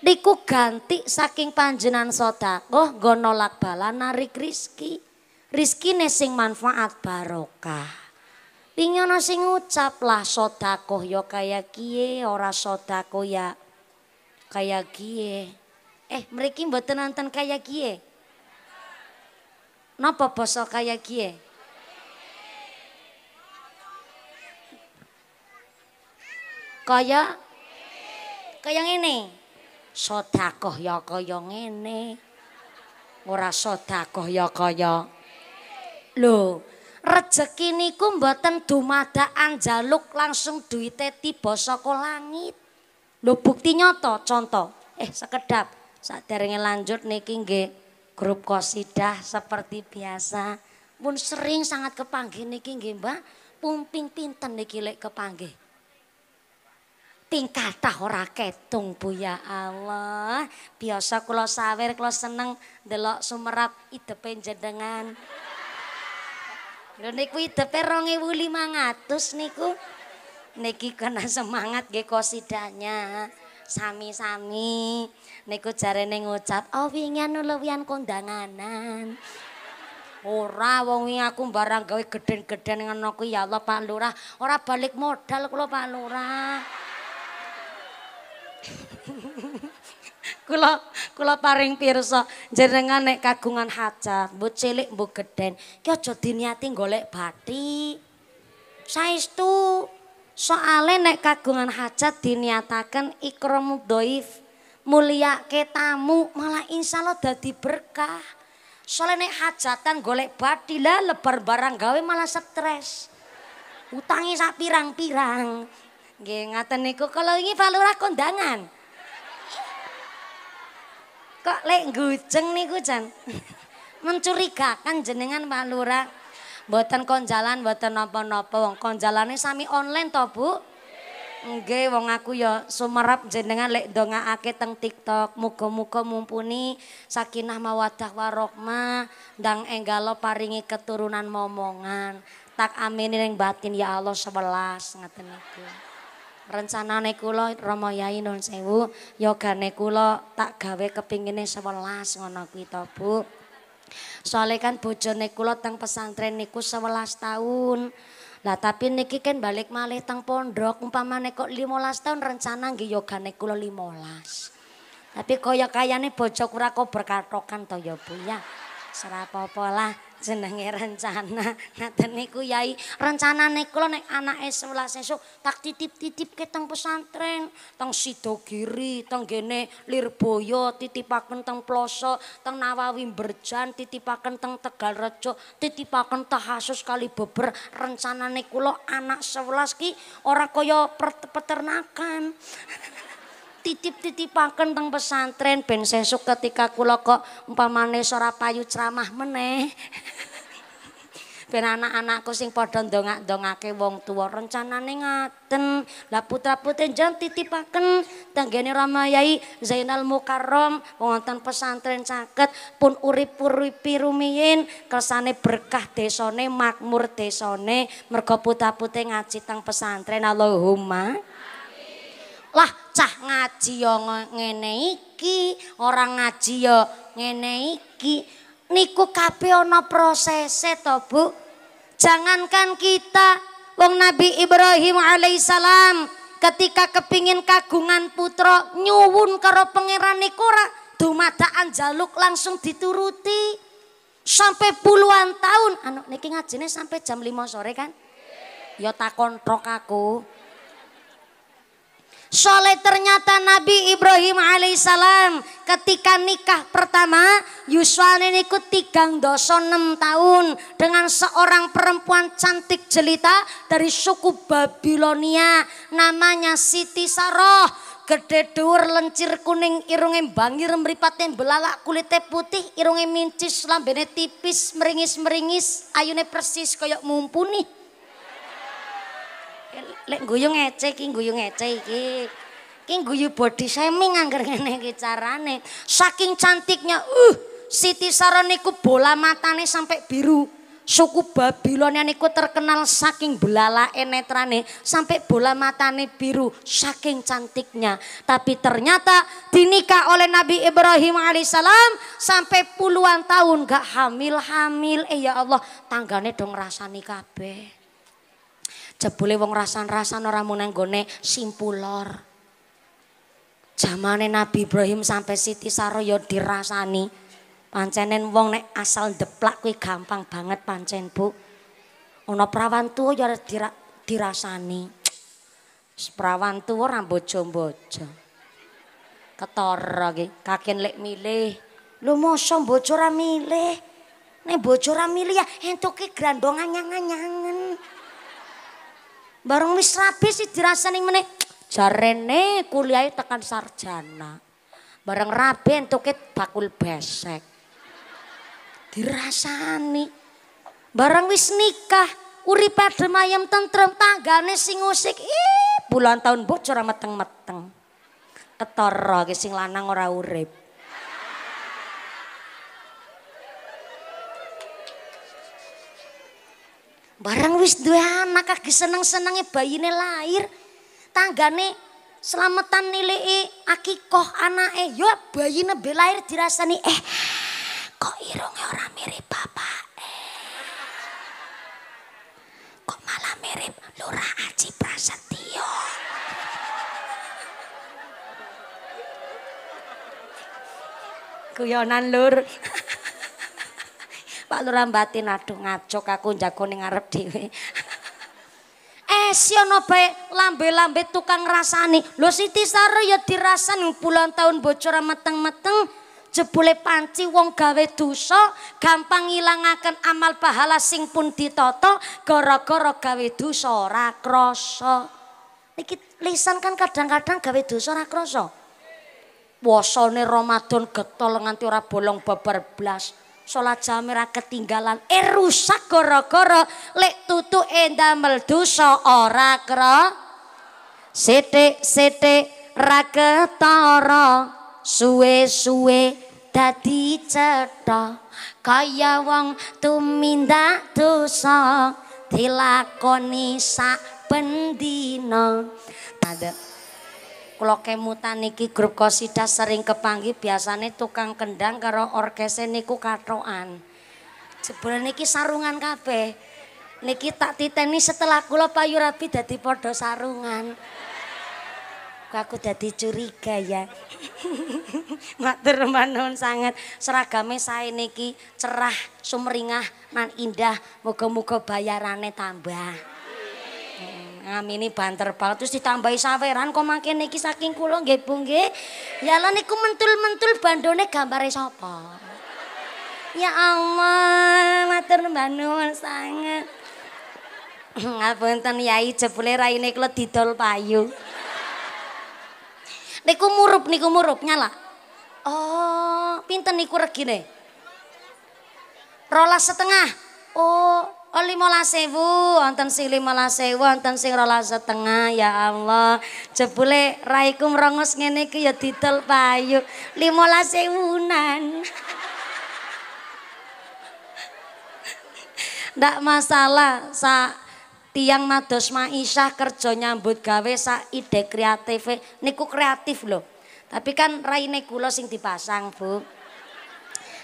niku ganti saking panjenan sodakoh nggo nolak bala narik rizki. Rizki sing manfaat barokah. Pinyono sing ngucap lah yo kaya kie ora sodakoh ya kaya kie. Ya eh mereka mboten nonton kaya kie Napa basa kaya kie? Kaya kaya ini sedekah ya kaya ngene. Ora sedekah ya kaya. Lho, rejeki niku mboten dumadakan anjaluk langsung duite tiba saka langit. Lho bukti nyoto contoh. Eh sekedap saat saderenge lanjut niki nggih grup kosidah seperti biasa. Pun sering sangat kepanggih niki nggih Mbak. Pumping pinten niki lek kepanggih. tingkatah ora ketung Bu ya Allah. Biasa kula sawer kula seneng delok sumerap idepe jenengan. Lho niku idepe 2500 niku. Niki kena semangat nggih kosidanya. Sami-sami niku jarene ngucap oh wingian luwian kondanganan. Ora wong iki aku barang gawe gedhen-gedhen ngono kuwi ya Allah Pak Lurah, ora balik modal kula Pak Lurah. kula kula paring pirsa jenengan nek kagungan hajat mbok cilik mbok gedhen ki aja diniati golek bathi saestu soale nek kagungan hajat diniataken ikramu dhaif ke tamu malah insyaallah dadi berkah soale nek hajatan golek bathi lah lebar barang gawe malah stres utangi sak pirang-pirang Nggih ngaten niku kala wingi Pak kondangan. Kok lek guceng niku Jan. Mencurigakan jenengan Pak buatan Mboten konjalan, mboten napa-napa wong ini sami online to, Bu? Nggih, wong aku ya sumerep jenengan lek ndongaake teng TikTok. Muga-muga mumpuni sakinah mawadah warohmah, dang enggalo paringi keturunan momongan. Tak aminin yang batin ya Allah sebelas ngata niku rencanane kula Rama Yai nun sewu yogane kula tak gawe kepingine 11 ngono kuwi to Bu. Soale kan bojone kula teng pesantren niku 11 tahun. Lah tapi niki kan balik malih teng pondok umpamane kok 15 tahun rencana nggih yogane kula 15. Tapi kaya kayane bojo ora kok berkatokan to ya Bu ya. Serapopo lah jenenge rencana ngaten niku yai rencanane kula nek anake 11 sesuk tak titip-titip ke teng pesantren teng Sidogiri teng gene Lirboyo titipaken teng ploso teng Nawawi Berjan titipaken teng Tegal Rejo titipaken tahasus kali beber rencanane kula anak 11 ki ora kaya peternakan titip-titipaken teng pesantren ben sesuk ketika kula kok umpamane ora payu ceramah meneh. ben anak-anakku sing padha ndongak-ndongake wong tuwa rencanane ngaten lah putra-putri jan titipaken tanggene yai Zainal Mukarrom wonten pesantren caket pun urip-uripi rumiyin kersane berkah tesone makmur tesone merga putra-putri ngaji teng pesantren Allahumma Amin. Lah cah ngaji yo ngene iki, orang ngaji yo ngene iki. Niku kabeh ana prosese to, Bu. Jangankan kita wong Nabi Ibrahim alaihissalam ketika kepingin kagungan putra nyuwun karo pangeran niku ora dumadakan jaluk langsung dituruti. sampai puluhan tahun anu niki ngajine sampai jam 5 sore kan ya takon aku Soleh ternyata Nabi Ibrahim alaihissalam ketika nikah pertama Yuswane ikut tigang doso enam tahun dengan seorang perempuan cantik jelita dari suku Babilonia namanya Siti Saroh gede dur lencir kuning irunge bangir meripatin belalak kulite putih irunge mincis lambene tipis meringis-meringis ayune persis koyok mumpuni lek guyu ngece iki guyu ngece iki iki guyu body shaming angger ngene iki carane saking cantiknya uh Siti Saron niku bola matane sampai biru suku Babilonia niku terkenal saking belalae netrane sampai bola matane biru saking cantiknya tapi ternyata dinikah oleh Nabi Ibrahim alaihissalam sampai puluhan tahun gak hamil-hamil eh ya Allah tanggane dong rasani kabeh jebule wong rasan-rasan ora mung nang gone simpulor. Jamane Nabi Ibrahim sampai Siti Saro ya dirasani. Pancenen wong nek asal deplak kuwi gampang banget pancen, Bu. Ono prawan tuwa ya dirasani. Prawan tuwa ora bojo-bojo. Ketara iki, kakin lek milih. Lho mosok bojo ora milih? Nek bojo ora milih ya entuke grandongan nyangan-nyangan. Bareng wis rapi sih dirasani meneh. Jarene kuliah tekan sarjana. Bareng rapi entuke bakul besek. Dirasani. Bareng wis nikah, uripe adem tentrem, tanggane sing usik. Ih, bulan tahun bocor meteng mateng Ketara sing lanang ora urip. Barang wis dua anak kaki seneng bayi ini lahir, tanggane selamatan nilai akikoh eh yo bayine be dirasa dirasani eh kok irungnya orang mirip bapak kok malah mirip Lurah Aji Prasetyo. Kuyonan lur. Pak Lurah batin aduh ngaco aku jagone ngarep dhewe. Eh si ono bae lambe-lambe tukang rasani. Lho Siti Sare ya dirasan puluhan tahun bocor mateng mateng jebule panci wong gawe dosa gampang ilangaken amal pahala sing pun ditata gara-gara gawe dosa ora krasa. Niki lisan kan kadang-kadang gawe dosa ora krasa. Wasane Ramadan getol nganti ora bolong babar blas. Sholat jame ketinggalan. Eh rusak koro gara lek tutu ndamel dosa ora kro. sete sete raketoro Suwe-suwe dadi cetha. Kaya wong tumindak dosa dilakoni sak bendina. Ada kula kemutan iki grup kosida sering kepanggi biasane tukang kendang karo orkese niku katokan. Jebulan niki sarungan kabeh. Niki tak titeni setelah kula payu rapi dadi padha sarungan. aku dadi curiga ya. Matur manun sangat seragame saya niki cerah, sumringah, nan indah. Moga-moga bayarannya tambah. ngamini banter banget terus ditambahi saweran kok makin niki saking kulo nggih Bu nggih. Ya niku mentul-mentul bandone gambare sapa? Ya Allah, mater matur nuwun sanget. Ngapunten Yai rai raine kula didol payu. Niku murup niku murup nyala. Oh, pinten niku regine? Rolas setengah. Oh, Oh limolas sewu, wonten sing limolas sewu, wonten sing rolas setengah ya Allah. Jebule raiku merongos ngene iki ya didol payu. Limolas nan. Ndak masalah, sa tiang mados maisyah kerja nyambut gawe sa ide kreatif niku kreatif loh. Tapi kan raine kula sing dipasang, Bu.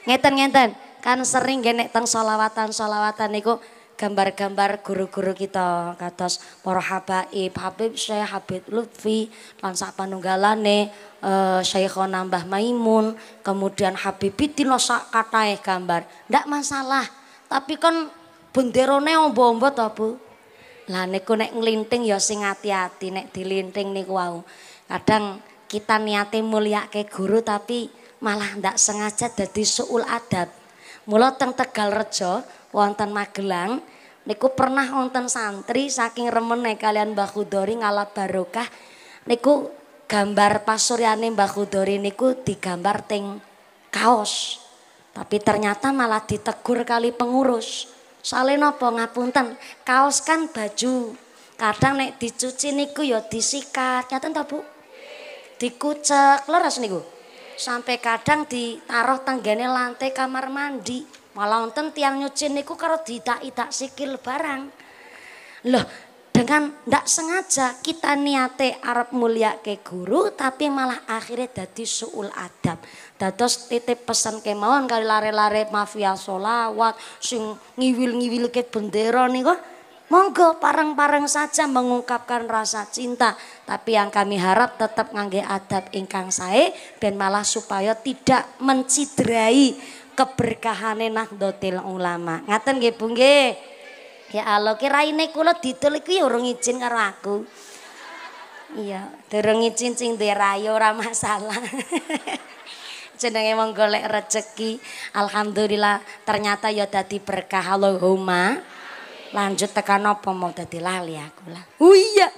Ngeten-ngeten, kan sering genek teng solawatan-solawatan niku gambar-gambar guru-guru kita kados para habaib Habib Syekh Habib Lutfi lan sak panunggalane uh, Syekhona Mbah Maimun kemudian Habib Bidino sak katae gambar ndak masalah tapi kan benderone ombo-ombo to Bu lah niku nek nglinting ya sing ati-ati nek dilinting niku wau kadang kita niate mulyake guru tapi malah ndak sengaja jadi suul adab Mula teng Tegal Rejo wonten Magelang niku pernah wonten santri saking remene kalian Mbah Khudori ngalap barokah niku gambar pasuryane Mbah Khudori niku digambar teng kaos. Tapi ternyata malah ditegur kali pengurus. Soalnya nopo ngapunten, kaos kan baju. Kadang nek dicuci niku ya disikat, nyaten ta Bu? Dikucek, leres niku. Sampai kadang ditaruh tanggane lantai kamar mandi. Malah wonten tiang nyuci niku karo ditak-idak sikil barang. Loh, dengan ndak sengaja kita niate arab mulia ke guru tapi malah akhirnya jadi suul adab dados titip pesan kemauan kali lare-lare mafia solawat sing ngiwil-ngiwil ke bendera nih kok Monggo pareng-pareng saja mengungkapkan rasa cinta, tapi yang kami harap tetap ngangge adab ingkang saya, dan malah supaya tidak mencidrai keberkahane Nahdlatul Ulama. Ngaten nggih Bu nggih. Ya Allah kiraine kula didul iki ya urung izin karo aku. Iya, durung izin sing duwe rayo ora masalah. jenenge wong golek rezeki, Alhamdulillah ternyata ya dadi berkah Allahumma. Lanjut tekan apa mau dadi lali aku lah. Oh iya.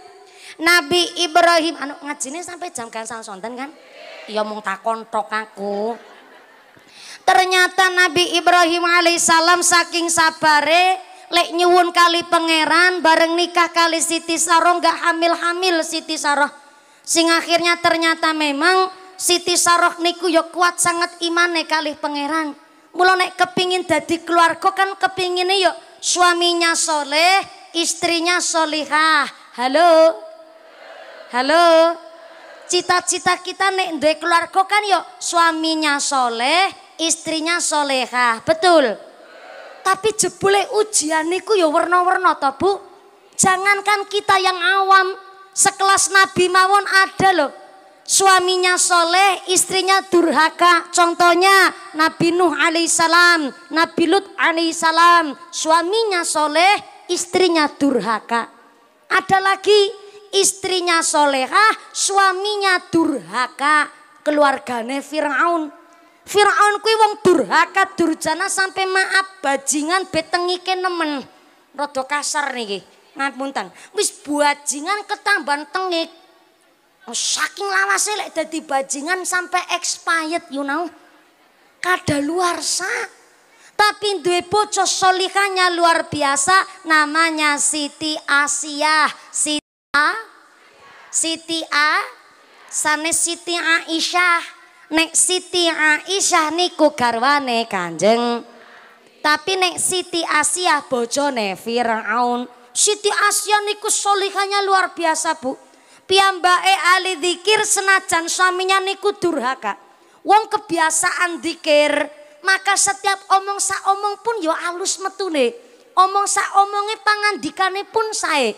Nabi Ibrahim anu ngajine sampai jam kan sonten kan? Iya mung takon tok aku. Ternyata Nabi Ibrahim alaihissalam saking sabare lek nyuwun kali pangeran bareng nikah kali Siti Saroh nggak hamil-hamil Siti Saroh. Sing akhirnya ternyata memang Siti Saroh niku ya kuat sangat imane kali pangeran. Mula nek kepingin dadi keluarga kan kepingin yuk ya suaminya soleh, istrinya solihah. Halo? Halo? Cita-cita kita nek duwe keluarga kan yo suaminya soleh, istrinya solehah. Betul? Tapi jebule ujian niku yo warna-warna to, Bu. Jangankan kita yang awam, sekelas nabi mawon ada loh suaminya soleh, istrinya durhaka. Contohnya Nabi Nuh alaihissalam, Nabi Lut alaihissalam, suaminya soleh, istrinya durhaka. Ada lagi istrinya solehah, suaminya durhaka, keluargane Fir'aun. Fir'aun kuwi wong durhaka, durjana sampai maaf bajingan betengike nemen. Rodo kasar nih, niki, ngapunten. Wis jingan ketambahan tengik, Oh, saking lawase lek dadi bajingan sampai expired you know. kada luar sa. Tapi duwe bojo solihahnya luar biasa namanya Siti Asiyah. Siti A. Siti A. Sane Siti Aisyah. Nek Siti Aisyah niku garwane Kanjeng. Tapi nek Siti Asiyah bojone Firaun. Siti Asiyah niku solihahnya luar biasa, Bu piyambake ahli alidikir senajan suaminya niku durhaka. Wong kebiasaan dikir maka setiap omong sa omong pun yo ya alus metune. Omong sa omongnya pangan dikane pun saya,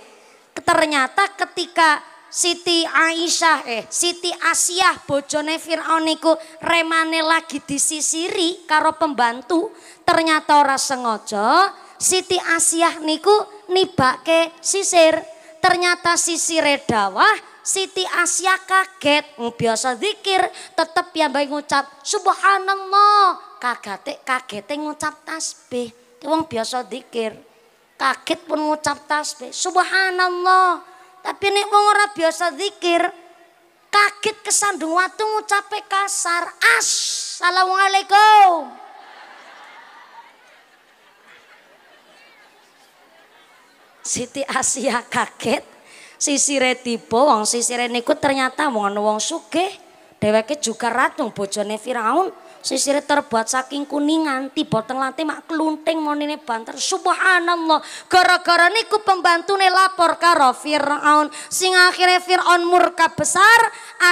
Ternyata ketika Siti Aisyah eh Siti Asiyah bojone Firaun niku remane lagi disisiri karo pembantu ternyata ora sengaja Siti Asiyah niku nibake sisir Ternyata sisi redawah, Siti asia kaget. Biasa zikir, tetep yang baik ngucap, subhanallah. kaget, kagete ngucap tasbih. Wong biasa zikir. Kaget pun ngucap tasbih, subhanallah. Tapi nek wong ora biasa zikir, kaget kesandung watu ngucape kasar. Assalamualaikum. Siti Asia kaget. Sisire tiba wong sisire niku ternyata wong wong sugih. deweke juga ratu bojone Firaun. Sisire terbuat saking kuningan, tiba teng lantai mak kelunting monine banter. Subhanallah, gara-gara niku pembantune lapor karo Firaun. Sing akhirnya Firaun murka besar,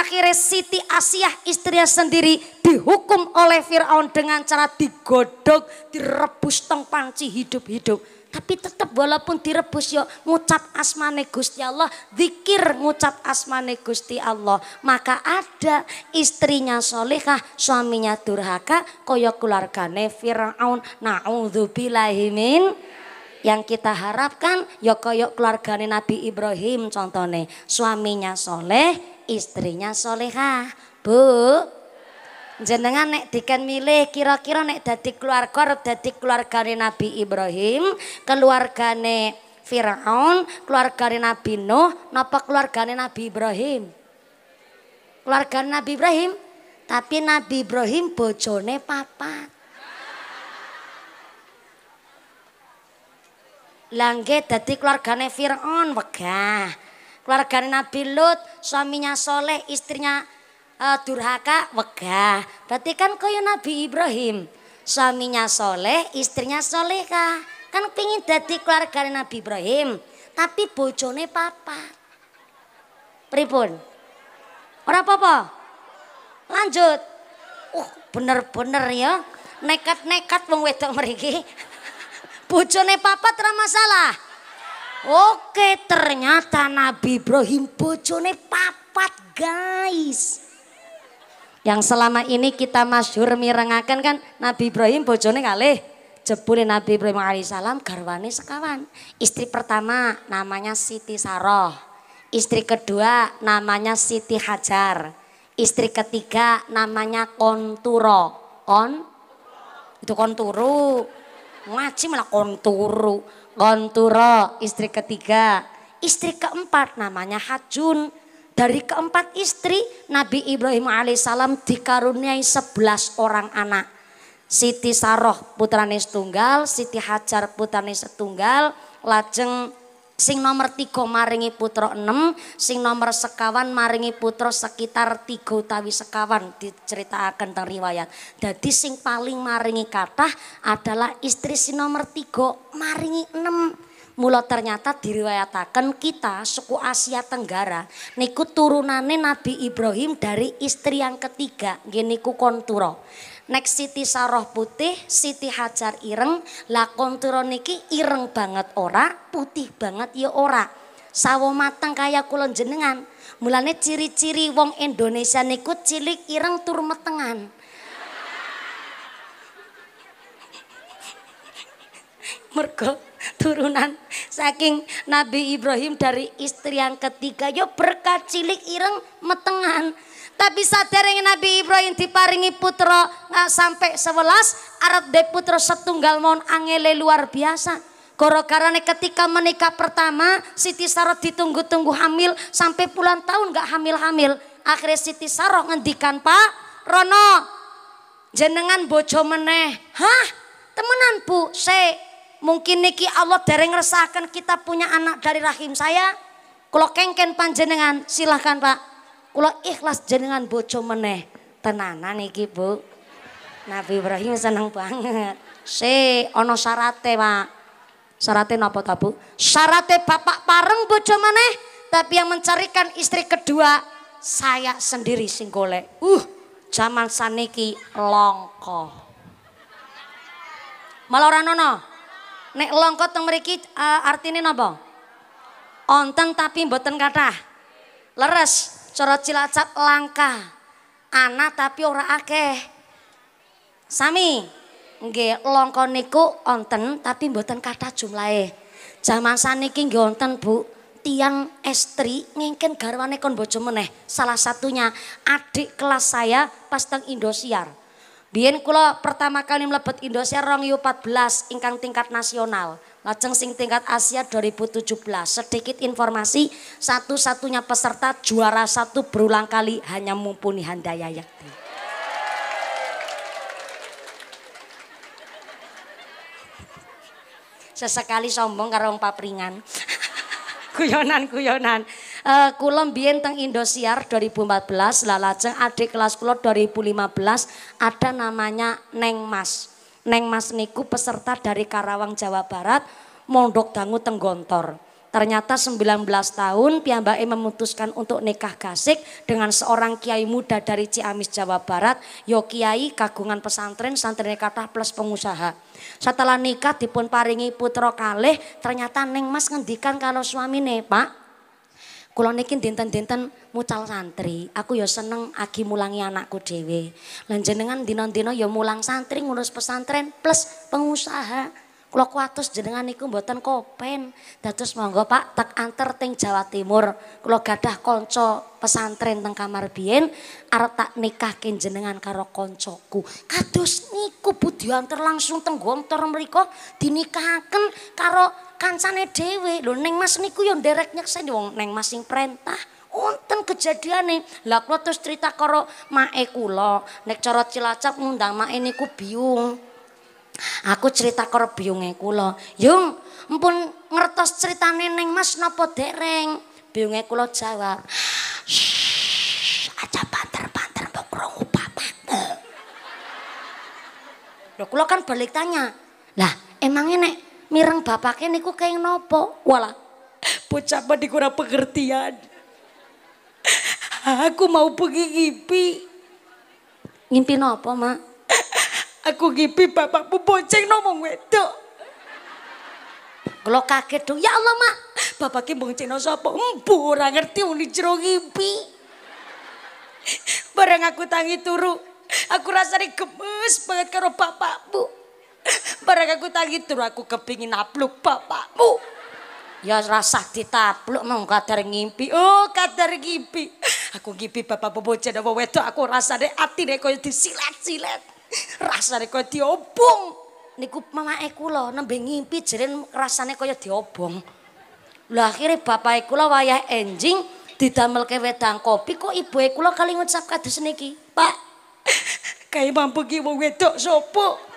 akhirnya Siti Asiyah istrinya sendiri dihukum oleh Firaun dengan cara digodok, direbus teng panci hidup-hidup. Tapi tetap walaupun direbus yo ngucap asmane Gusti Allah, zikir ngucap asmane Gusti Allah. Maka ada istrinya solehah, suaminya durhaka, koyo keluargane Fir'aun. Na'udzubillahi min yang kita harapkan yo ya koyo keluargane Nabi Ibrahim contohnya suaminya soleh istrinya solehah bu jenengan nek diken milih kira-kira nek dadi keluarga arep dadi keluargane Nabi Ibrahim, keluargane Firaun, keluargane Nabi Nuh, napa keluargane Nabi Ibrahim? Keluarga Nabi Ibrahim, tapi Nabi Ibrahim bojone papat. Langge dadi keluargane Firaun wegah. Keluargane Nabi Lut, suaminya soleh, istrinya uh, durhaka wegah. Berarti kan kaya Nabi Ibrahim. Suaminya soleh, istrinya solehkah. Kan pingin dadi keluarga Nabi Ibrahim. Tapi bojone papa. Pripun? orang apa-apa? Lanjut. Uh, bener-bener ya. Nekat-nekat wong wedok mriki. Bojone papa ora masalah. Oke, ternyata Nabi Ibrahim bojone papat, guys. Yang selama ini kita masyhur mirengaken kan Nabi Ibrahim bojone kalih jebule Nabi Ibrahim alaihissalam garwane sekawan. Istri pertama namanya Siti Saroh. Istri kedua namanya Siti Hajar. Istri ketiga namanya Konturo. Kon itu konturu. Ngaji malah konturu. Konturo istri ketiga. Istri keempat namanya Hajun dari keempat istri, Nabi Ibrahim alaihissalam dikaruniai sebelas orang anak. Siti Saroh putrane tunggal, Siti Hajar putrane tunggal, lajeng sing nomor tiga maringi putra enam, sing nomor sekawan maringi putra sekitar tiga utawi sekawan diceritakan tentang riwayat. Jadi sing paling maringi kata adalah istri sing nomor tiga maringi enam. Mula ternyata diriwayatakan kita suku Asia Tenggara niku turunane Nabi Ibrahim dari istri yang ketiga gini ku konturo. Nek Siti Saroh putih, Siti Hajar ireng, lah konturo niki ireng banget ora, putih banget ya ora. Sawo matang kaya kulon jenengan. Mulane ciri-ciri wong Indonesia niku cilik ireng tur metengan. mergo turunan saking Nabi Ibrahim dari istri yang ketiga yo berkat cilik ireng metengan tapi sadar saderenge Nabi Ibrahim diparingi putra nggak sampai sebelas Arab de putra setunggal mohon angele luar biasa koro karena ketika menikah pertama Siti Sarah ditunggu-tunggu hamil sampai puluhan tahun nggak hamil-hamil akhirnya Siti Sarah ngendikan Pak Rono jenengan bojo meneh hah temenan bu se mungkin niki Allah dereng resahkan kita punya anak dari rahim saya. Kalau kengken panjenengan silahkan pak. Kalau ikhlas jenengan bojo meneh. Tenana niki bu. Nabi Ibrahim seneng banget. Si ono syarate pak. Syarate napa tabu? Syarate bapak pareng bojo meneh. Tapi yang mencarikan istri kedua saya sendiri sing golek. Uh, zaman saniki longko. Malah orang nono. Nek longkot teng mriki uh, artine napa? onteng tapi mboten kathah. Leres, cara Cilacap langka. Ana tapi ora akeh. Sami. Nggih, longko niku onten tapi mboten kathah jumlahe. Jaman saniki nggih onten, Bu. tiang estri ngengken garwane kon bojo meneh. Salah satunya adik kelas saya pas teng Indosiar. Biyen kula pertama kali mlebet Indonesia rong 14 ingkang tingkat nasional. Lajeng sing tingkat Asia 2017. Sedikit informasi, satu-satunya peserta juara satu berulang kali hanya Mumpuni Handaya Yakti. Sesekali sombong karo wong papringan. kuyonan kuyonan uh, kula mbiyen teng Indosiar 2014 lah lajeng adik kelas kula 2015 ada namanya Neng Mas. Neng Mas niku peserta dari Karawang Jawa Barat mondok dangu teng Gontor. Ternyata 19 tahun piyambake memutuskan untuk nikah gasik dengan seorang kiai muda dari Ciamis Jawa Barat, yo ya kiai kagungan pesantren santri kathah plus pengusaha. Setelah nikah dipun paringi putra kalih, ternyata Neng Mas ngendikan kalau suamine, Pak, Kula niki dinten-dinten mucal santri. Aku ya seneng agi mulangi anakku dhewe. Lan jenengan dina-dina ya mulang santri ngurus pesantren plus pengusaha. Kula kuatus jenengan niku mboten kopen. Dados monggo Pak tak anter teng Jawa Timur. Kula gadah kanca pesantren teng kamar biyen arep tak nikahke jenengan karo koncoku. Kados niku budi anter langsung teng Gomtor mriku dinikahaken karo kancane dewe Lho Neng Mas niku yo nderek nyekseni wong Neng Mas sing perintah. kejadian nih, Lah kula terus cerita koro mae kulo Nek cara Cilacap ngundang mae niku biung. Aku cerita karo biunge kulo Yung, mpun ngertos ceritane Neng Mas napa dereng? Biunge kulo jawab. aja banter-banter bokrong krungu bapakmu. lo kulo kan balik tanya. Lah, emangnya nek mireng bapaknya niku kayak nopo wala bocah apa dikurang pengertian aku mau pergi ngipi ngimpi nopo mak aku ngipi bapakmu bonceng ngomong wedok kalau kaget dong ya Allah mak bapaknya bonceng apa mpu orang ngerti mau jero ngipi bareng aku tangi turu aku rasanya gemes banget karo bapakmu Barang aku tak aku kepingin napluk bapakmu. Ya rasah ditapluk mau kadar ngimpi. Oh kadar ngimpi. Aku ngimpi bapak pembocen apa wedok aku rasa deh hati deh kau disilet-silet. Rasa diobong. Niku mama aku loh nembe ngimpi jaren rasanya kau diobong. Lah akhirnya bapak aku loh wayah enjing didamel ke wedang kopi kok ibu aku loh kali ngucap kadus niki. Pak kayak mampu kiwa wedok sopo.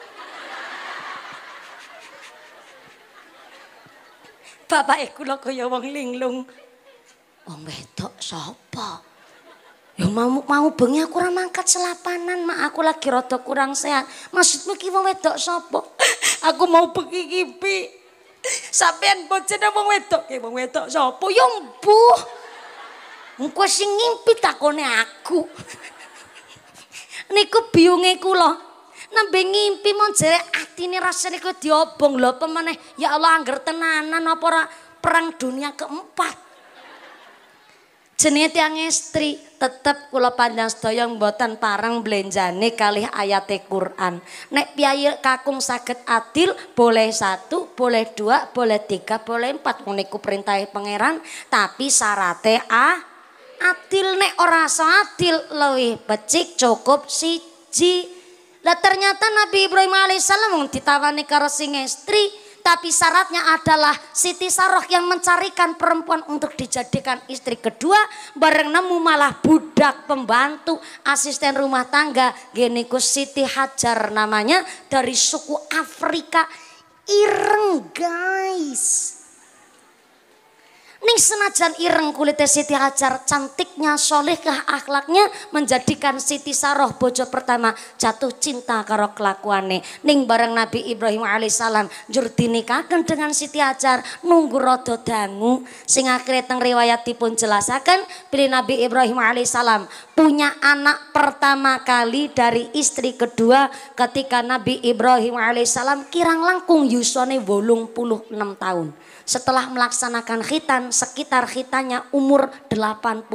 Bapake lo kaya wong linglung. Wong oh, wedok sapa? Ya mau mau bengi aku ora mangkat selapanan, mak aku lagi rada kurang sehat. Maksudmu ki wong wedok sapa? Aku mau bengi gipi. pi. Sampeyan bojone wong wedok ki ya, wong wedok sapa? Ya mbuh. Engko sing ngimpi takone aku. Niku biyunge kula nembe ngimpi mon jere atine rasane kowe diobong lho apa meneh ya Allah angger tenanan apa ora perang dunia keempat jenenge tiang istri tetep kula pandang sedaya mboten parang blenjane kalih ayate Quran nek piyayi kakung saged adil boleh satu boleh dua boleh tiga boleh empat niku perintah pangeran tapi syaratnya ah adil nek ora so adil luwih becik cukup siji lah ternyata Nabi Ibrahim alaihissalam ditawani karo sing istri, tapi syaratnya adalah Siti Saroh yang mencarikan perempuan untuk dijadikan istri kedua, bareng nemu malah budak pembantu asisten rumah tangga, geniku Siti Hajar namanya dari suku Afrika. Ireng guys. Ning senajan ireng kulitnya Siti Hajar, cantiknya, solehkah akhlaknya menjadikan Siti Saroh bojo pertama jatuh cinta karo kelakuane. Ning bareng Nabi Ibrahim alaihissalam jur dinikahkan dengan Siti Hajar nunggu rodo dangu. Sing akhirnya teng riwayat pun jelasakan pilih Nabi Ibrahim alaihissalam punya anak pertama kali dari istri kedua ketika Nabi Ibrahim alaihissalam kirang langkung yusone bolung puluh enam tahun setelah melaksanakan khitan sekitar khitannya umur 83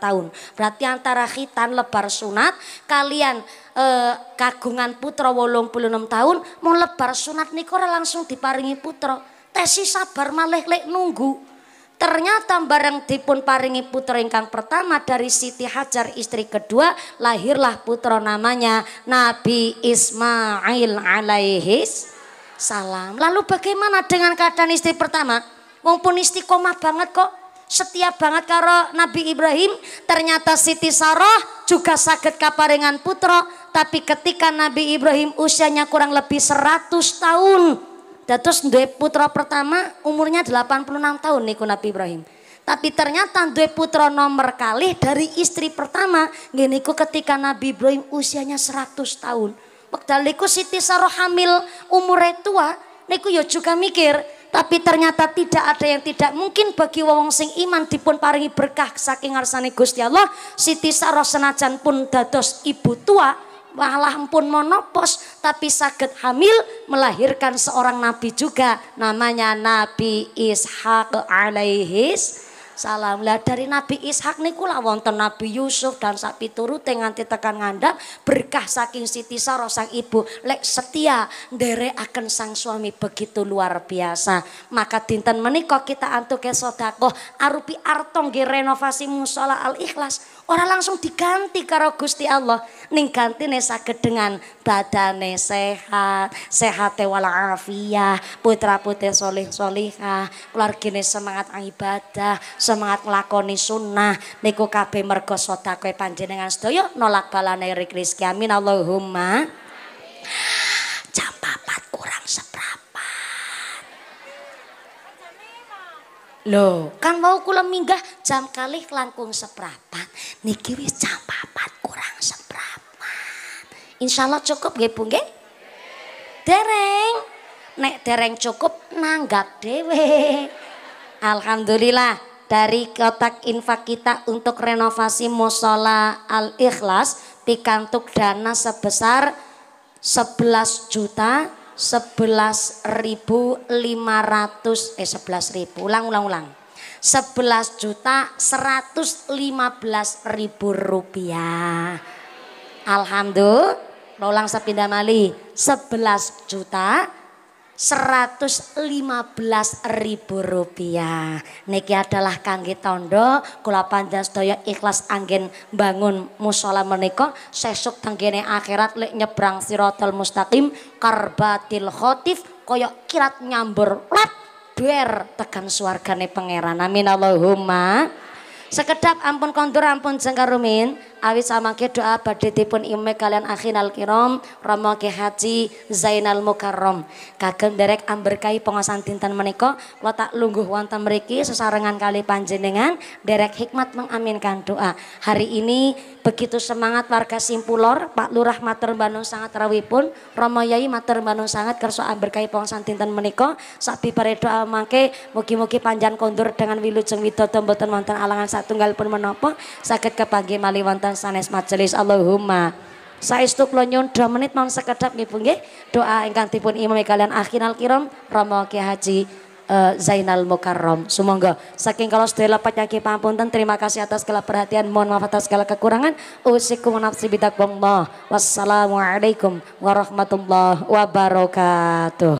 tahun. Berarti antara khitan lebar sunat kalian eh, kagungan putra wolong enam tahun mau lebar sunat nikora langsung diparingi putra. Tesi sabar malih lek nunggu. Ternyata bareng dipun paringi putra ingkang pertama dari Siti Hajar istri kedua lahirlah putra namanya Nabi Ismail alaihis salam. Lalu bagaimana dengan keadaan istri pertama? Wong pun istiqomah banget kok. Setia banget karo Nabi Ibrahim. Ternyata Siti Sarah juga sakit kaparingan putra. Tapi ketika Nabi Ibrahim usianya kurang lebih 100 tahun. Terus dua putra pertama umurnya 86 tahun niku Nabi Ibrahim. Tapi ternyata dua putra nomor kali dari istri pertama. Gini ketika Nabi Ibrahim usianya 100 tahun. Wekdal Siti Saroh hamil umure tua niku ya juga mikir tapi ternyata tidak ada yang tidak mungkin bagi wong sing iman dipun paringi berkah saking ngarsane Gusti Allah Siti Saroh senajan pun dados ibu tua malah pun monopos tapi sakit hamil melahirkan seorang nabi juga namanya Nabi Ishak alaihis salam. Lah dari Nabi Ishak niku lah wonten Nabi Yusuf dan sapi turu nganti tekan ngandak berkah saking Siti sarosang sang ibu lek setia dere akan sang suami begitu luar biasa. Maka dinten menikah kita antuke sedekah arupi artong renovasi musola al ikhlas Orang langsung diganti karo Gusti Allah. Ning ganti sakit dengan badane sehat, sehate walafiah, putra putri solih solihah, keluargane semangat ibadah, semangat melakoni sunnah. Niku kabeh mergo sedekah panjenengan sedaya nolak balane rezeki. Amin Allahumma. Jam papat kurang seberapa Loh, kan mau kula minggah jam kali langkung seberapa? Niki wis jam papat kurang seberapa. Insya Allah cukup gak Bu nggih? Dereng. Nek dereng cukup nanggap dewe. Alhamdulillah dari kotak infak kita untuk renovasi musola Al Ikhlas pikantuk dana sebesar sebelas juta sebelas ribu lima 11.500 eh ribu. ulang ulang ulang Sebelas juta seratus lima belas ribu rupiah. Alhamdulillah. Lolang sepindah mali sebelas juta seratus lima belas ribu rupiah. Niki adalah kangge tondo, kula panjang sedaya ikhlas angin bangun musola menika, sesuk tanggine akhirat lek nyebrang sirotol mustaqim, karbatil khotif, koyok kirat nyambur, lep duer tekan suargane pangeran amin Allahumma sekedap ampun kondur ampun jengkarumin awis amangke doa badhe ime kalian kalian al kiram Romo ke Haji Zainal mukarrom kagem derek amberkai pengasan tintan meniko watak tak lungguh wanta meriki sesarengan kali panjenengan derek hikmat mengaminkan doa hari ini begitu semangat warga Simpulor Pak Lurah Mater banung sangat rawi pun Romo Yai Mater banung sangat kerso amberkai pengasan tintan meniko sapi pare doa mangke muki mugi panjang kondur dengan wilujeng widodo mboten wonten alangan satunggal pun menopo sakit kepagi mali wonten Kula sanes majelis Allahumma saestu kula nyun 2 menit mau sekedap nggih punggih nggih doa ingkang dipun imami kalian akhinal kiram Rama Ki Haji uh, Zainal Mukarrom Semoga. saking kalau sudah lepat nyaki dan terima kasih atas segala perhatian mohon maaf atas segala kekurangan usiku nafsi bidak wassalamualaikum warahmatullahi wabarakatuh